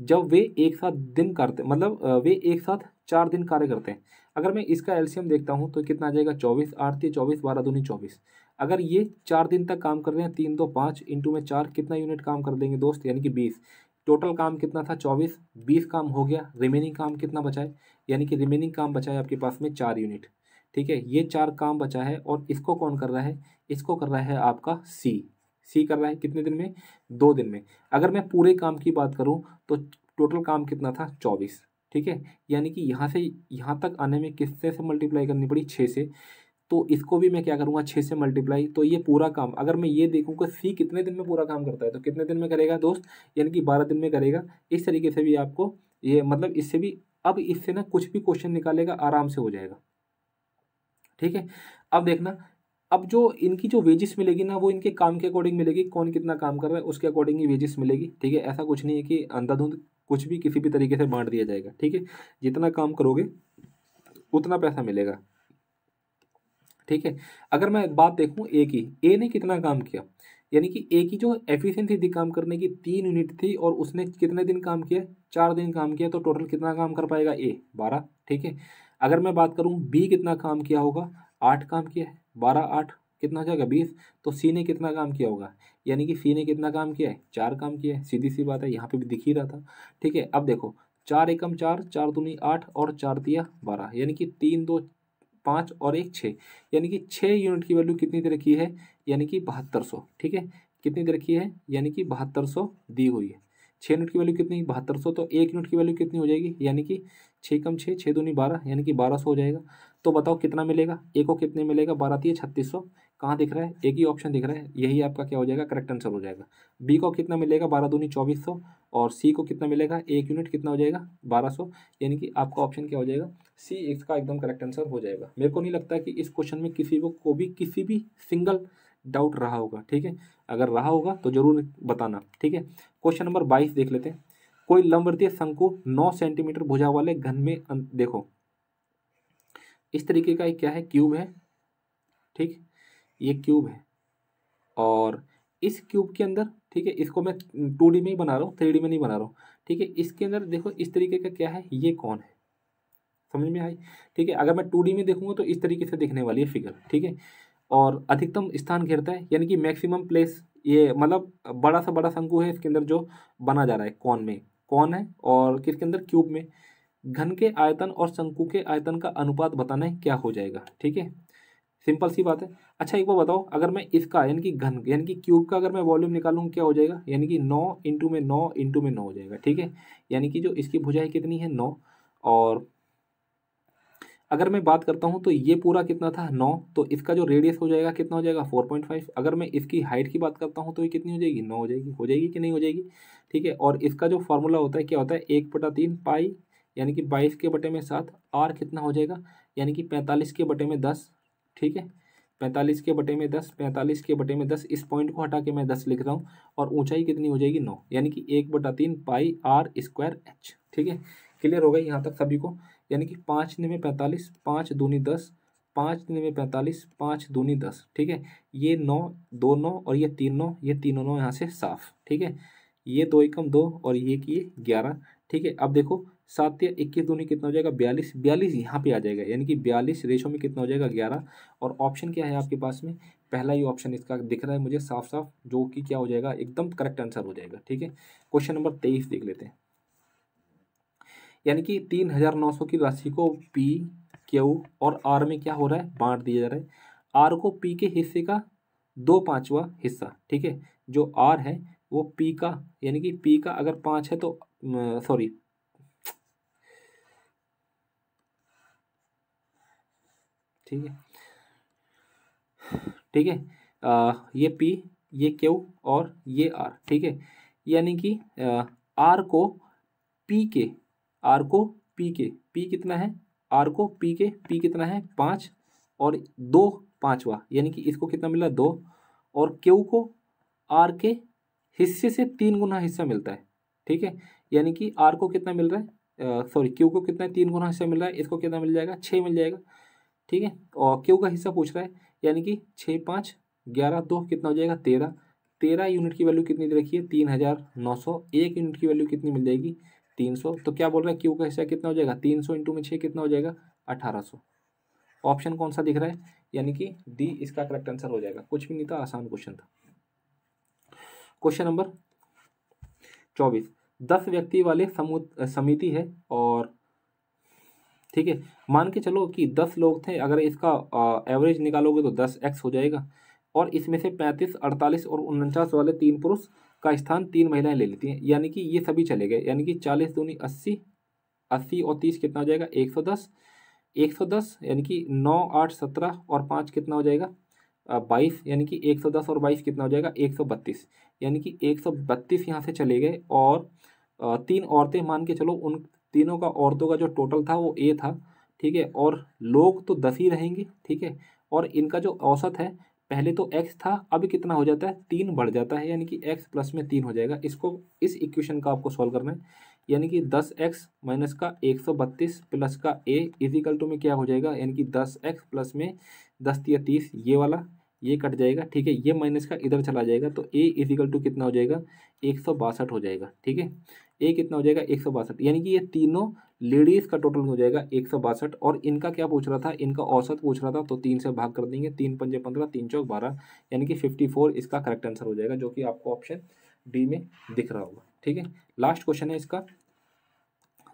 जब वे एक साथ दिन करते मतलब वे एक साथ चार दिन कार्य करते हैं अगर मैं इसका एलसीएम देखता हूँ तो कितना आ जाएगा चौबीस आठ तीन चौबीस बारह दूनी चौबीस अगर ये चार दिन तक काम कर रहे हैं तीन दो पाँच इंटू में चार कितना यूनिट काम कर देंगे दोस्त यानी कि बीस टोटल काम कितना था चौबीस बीस काम हो गया रिमेनिंग काम कितना बचाए यानी कि रिमेनिंग काम बचाए आपके पास में चार यूनिट ठीक है ये चार काम बचा है और इसको कौन कर रहा है इसको कर रहा है आपका सी सी कर रहा है कितने दिन में दो दिन में अगर मैं पूरे काम की बात करूँ तो टोटल काम कितना था चौबीस ठीक है यानी कि यहाँ से यहाँ तक आने में किससे से मल्टीप्लाई करनी पड़ी छः से तो इसको भी मैं क्या करूँगा छः से मल्टीप्लाई तो ये पूरा काम अगर मैं ये देखूँ कि सी कितने दिन में पूरा काम करता है तो कितने दिन में करेगा दोस्त यानी कि बारह दिन में करेगा इस तरीके से भी आपको ये मतलब इससे भी अब इससे ना कुछ भी क्वेश्चन निकालेगा आराम से हो जाएगा ठीक है अब देखना अब जो इनकी जो वेजेस मिलेगी ना वो इनके काम के अकॉर्डिंग मिलेगी कौन कितना काम कर रहा है उसके अकॉर्डिंग ही वेजेस मिलेगी ठीक है ऐसा कुछ नहीं है कि अंधाधुंध कुछ भी किसी भी तरीके से बांट दिया जाएगा ठीक है जितना काम करोगे उतना पैसा मिलेगा ठीक है अगर मैं बात देखूँ ए की ए ने कितना काम किया यानी कि ए की जो एफिशिएंसी थी काम करने की तीन यूनिट थी और उसने कितने दिन काम किया चार दिन काम किया तो टोटल कितना काम कर पाएगा ए बारह ठीक है अगर मैं बात करूँ बी कितना काम किया होगा आठ काम किया है बारह आठ कितना हो जाएगा बीस तो सी ने कितना काम किया होगा यानी कि सी ने कितना काम किया है चार काम किया है सीधी सी बात है यहाँ पे भी दिख ही रहा था ठीक है अब देखो चार एकम चार चार दूनी आठ और चार दिया बारह यानी कि तीन दो पाँच और एक छः यानी कि छः यूनिट की वैल्यू कितनी दे की है यानी कि बहत्तर सौ ठीक है कितनी दे की है यानी कि बहत्तर सौ दी हुई है छः यूनिट की वैल्यू कितनी बहत्तर सौ तो एक यूनिट की वैल्यू कितनी हो जाएगी यानी कि छः कम छः छः दूनी बारह यानी कि बारह सौ हो जाएगा तो बताओ कितना मिलेगा ए को कितने मिलेगा बारह तीय छत्तीस सौ कहाँ दिख रहा है एक ही ऑप्शन दिख रहा है यही आपका क्या हो जाएगा करेक्ट आंसर हो जाएगा बी को कितना मिलेगा बारह दूनी चौबीस सौ और सी को कितना मिलेगा एक यूनिट कितना हो जाएगा बारह सौ यानी कि आपका ऑप्शन क्या हो जाएगा सी इसका एकदम करेक्ट आंसर हो जाएगा मेरे को नहीं लगता कि इस क्वेश्चन में किसी को, को भी किसी भी सिंगल डाउट रहा होगा ठीक है अगर रहा होगा तो ज़रूर बताना ठीक है क्वेश्चन नंबर बाईस देख लेते हैं कोई लंबवर्तीय शंकु नौ सेंटीमीटर भुजा वाले घन में अं, देखो इस तरीके का एक क्या है क्यूब है ठीक ये क्यूब है और इस क्यूब के अंदर ठीक है इसको मैं टू डी में ही बना रहा हूँ थ्री में नहीं बना रहा हूँ ठीक है इसके अंदर देखो इस तरीके का क्या है ये कौन है समझ में आई ठीक है अगर मैं टू में देखूंगा तो इस तरीके से दिखने वाली है फिगर ठीक है और अधिकतम स्थान घेरता है यानी कि मैक्सिमम प्लेस ये मतलब बड़ा सा बड़ा शंकु है इसके अंदर जो बना जा रहा है कौन में कौन है और किसके अंदर क्यूब में घन के आयतन और शंकु के आयतन का अनुपात बताना है क्या हो जाएगा ठीक है सिंपल सी बात है अच्छा एक बार बताओ अगर मैं इसका यानी कि घन यानी कि क्यूब का अगर मैं वॉल्यूम निकालूँ क्या हो जाएगा यानी कि नौ इंटू में नौ इंटू में नौ हो जाएगा ठीक है यानी कि जो इसकी भुजाएँ कितनी है नौ और अगर मैं बात करता हूँ तो ये पूरा कितना था नौ तो इसका जो रेडियस हो जाएगा कितना हो जाएगा फोर पॉइंट फाइव अगर मैं इसकी हाइट की बात करता हूँ तो ये कितनी हो जाएगी नौ हो जाएगी हो जाएगी कि नहीं हो जाएगी ठीक है और इसका जो फॉर्मूला होता है क्या होता है एक पटा तीन पाई यानी कि बाईस के बटे में सात आर कितना हो जाएगा यानी कि पैंतालीस के बटे में दस ठीक है पैंतालीस के बटे में दस पैंतालीस के बटे में दस इस पॉइंट को हटा के मैं दस लिख रहा हूँ और ऊंचाई कितनी हो जाएगी नौ यानी कि एक बटा तीन पाई आर स्क्वायर एच ठीक है क्लियर हो गई यहाँ तक सभी को यानी कि पाँच ने में पैंतालीस पाँच दूनी दस पाँच दिन में पैंतालीस पाँच दूनी दस ठीक है ये नौ दो नौ और ये तीन नौ ये तीनों नौ यहाँ से साफ ठीक है ये दो एकम दो और ये किए ग्यारह ठीक है अब देखो सात या इक्कीस दूनी कितना हो जाएगा बयालीस बयालीस यहाँ पे आ जाएगा यानी कि बयालीस रेशो में कितना हो जाएगा ग्यारह और ऑप्शन क्या है आपके पास में पहला ही ऑप्शन इसका दिख रहा है मुझे साफ साफ जो कि क्या हो जाएगा एकदम करेक्ट आंसर हो जाएगा ठीक है क्वेश्चन नंबर तेईस देख लेते हैं यानी कि तीन हज़ार नौ सौ की राशि को पी क्यू और आर में क्या हो रहा है बांट दिया जा रहा है आर को पी के हिस्से का दो पाँचवा हिस्सा ठीक है जो आर है वो पी का यानी कि पी का अगर पाँच है तो सॉरी ठीक है ठीक है ये पी ये क्यू और ये आर ठीक है यानी कि आर को पी के आर को पी के पी कितना है आर को पी के पी कितना है पाँच और दो पाँचवा यानी कि इसको कितना मिला दो और क्यू को आर के हिस्से से तीन गुना हिस्सा मिलता है ठीक है यानी कि आर को कितना मिल रहा है सॉरी Q क्यू को कितना तीन गुना हिस्सा मिल रहा है इसको कितना मिल जाएगा छः मिल जाएगा ठीक है और क्यू का हिस्सा पूछ रहा है यानी कि छः पाँच ग्यारह दो कितना हो जाएगा तेरह तेरह यूनिट की वैल्यू कितनी दे रखी है तीन हज़ार नौ सौ एक यूनिट की वैल्यू कितनी मिल जाएगी तीन सौ तो क्या बोल रहा है क्यू का हिस्सा कितना हो जाएगा तीन सौ इंटू में छः कितना हो जाएगा अठारह सौ ऑप्शन कौन सा दिख रहा है यानी कि डी इसका करेक्ट आंसर हो जाएगा कुछ भी नहीं था आसान क्वेश्चन था क्वेश्चन नंबर चौबीस दस व्यक्ति वाले समूह समिति है और ठीक है मान के चलो कि दस लोग थे अगर इसका एवरेज निकालोगे तो दस एक्स हो जाएगा और इसमें से पैंतीस अड़तालीस और उनचास वाले तीन पुरुष का स्थान तीन महिलाएं ले लेती हैं यानी कि ये सभी चले गए यानी कि चालीस दूनी अस्सी अस्सी और तीस कितना हो जाएगा एक सौ दस एक सौ दस यानी कि नौ आठ सत्रह और पाँच कितना हो जाएगा बाईस यानी कि एक सौ दस और बाईस कितना हो जाएगा एक सौ बत्तीस यानी कि एक सौ बत्तीस यहाँ से चले गए और तीन औरतें मान के चलो उन तीनों का औरतों का जो टोटल था वो ए था ठीक है और लोग तो दस ही रहेंगे ठीक है और इनका जो औसत है पहले तो एक्स था अब कितना हो जाता है तीन बढ़ जाता है यानी कि एक्स प्लस में तीन हो जाएगा इसको इस इक्वेशन का आपको सॉल्व करना है यानी कि दस एक्स माइनस का एक सौ बत्तीस प्लस का ए इजिकल टू में क्या हो जाएगा यानी कि दस एक्स प्लस में दस या तीस ये वाला ये कट जाएगा ठीक है ये माइनस का इधर चला जाएगा तो ए इजिकल टू कितना हो जाएगा एक सौ बासठ हो जाएगा ठीक है ये कितना हो जाएगा एक सौ बासठ यानी कि ये तीनों लेडीज़ का टोटल हो जाएगा एक सौ बासठ और इनका क्या पूछ रहा था इनका औसत पूछ रहा था तो तीन से भाग कर देंगे तीन पंजे पंद्रह तीन चौक बारह यानी कि फिफ्टी फोर इसका करेक्ट आंसर हो जाएगा जो कि आपको ऑप्शन डी में दिख रहा होगा ठीक है लास्ट क्वेश्चन है इसका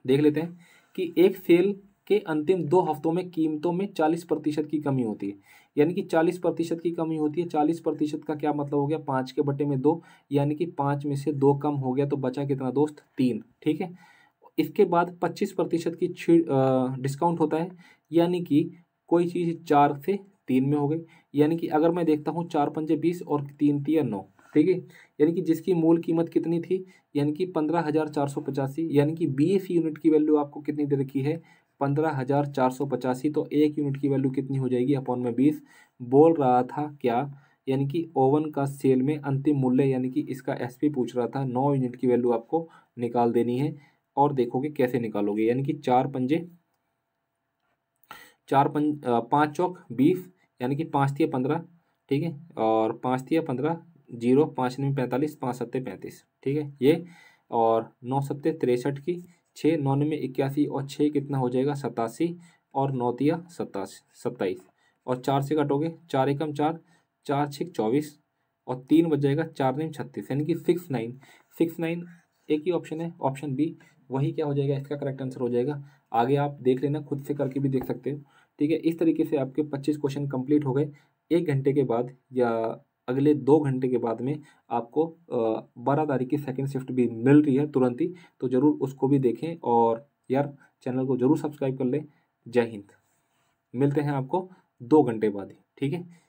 देख लेते हैं कि एक सेल के अंतिम दो हफ्तों में कीमतों में चालीस प्रतिशत की कमी होती है यानी कि चालीस प्रतिशत की कमी होती है चालीस प्रतिशत का क्या मतलब हो गया पाँच के बटे में दो यानी कि पाँच में से दो कम हो गया तो बचा कितना दोस्त तीन ठीक है इसके बाद पच्चीस प्रतिशत की डिस्काउंट होता है यानी कि कोई चीज़ चार से तीन में हो गई यानी कि अगर मैं देखता हूँ चार पंजे बीस और तीन तीन नौ ठीक है यानी कि जिसकी मूल कीमत कितनी थी यानी कि पंद्रह हज़ार चार सौ पचासी यानी कि बी यूनिट की वैल्यू आपको कितनी दे रखी है पंद्रह हज़ार चार सौ पचासी तो एक यूनिट की वैल्यू कितनी हो जाएगी अपॉन में बीस बोल रहा था क्या यानी कि ओवन का सेल में अंतिम मूल्य यानी कि इसका एसपी पूछ रहा था नौ यूनिट की वैल्यू आपको निकाल देनी है और देखोगे कैसे निकालोगे यानी कि चार पंजे चार पं पाँच चौक बीस यानी कि पाँच थी पंद्रह ठीक है और पाँच थी पंद्रह जीरो पाँच नवे पैंतालीस पाँच सत्ते पैंतीस ठीक है ये और नौ सत्ते तिरसठ की छः नौने में इक्यासी और छः कितना हो जाएगा सतासी और नौतिया सतासी सत्ताईस और चार से कटोगे चार एकम चार चार छः चौबीस और तीन बच जाएगा चार नीम छत्तीस यानी कि सिक्स नाइन सिक्स नाइन एक ही ऑप्शन है ऑप्शन बी वही क्या हो जाएगा इसका करेक्ट आंसर हो जाएगा आगे आप देख लेना खुद से करके भी देख सकते हो ठीक है इस तरीके से आपके पच्चीस क्वेश्चन कंप्लीट हो गए एक घंटे के बाद या अगले दो घंटे के बाद में आपको बारह तारीख की सेकेंड शिफ्ट भी मिल रही है तुरंत ही तो ज़रूर उसको भी देखें और यार चैनल को ज़रूर सब्सक्राइब कर लें जय हिंद मिलते हैं आपको दो घंटे बाद ही ठीक है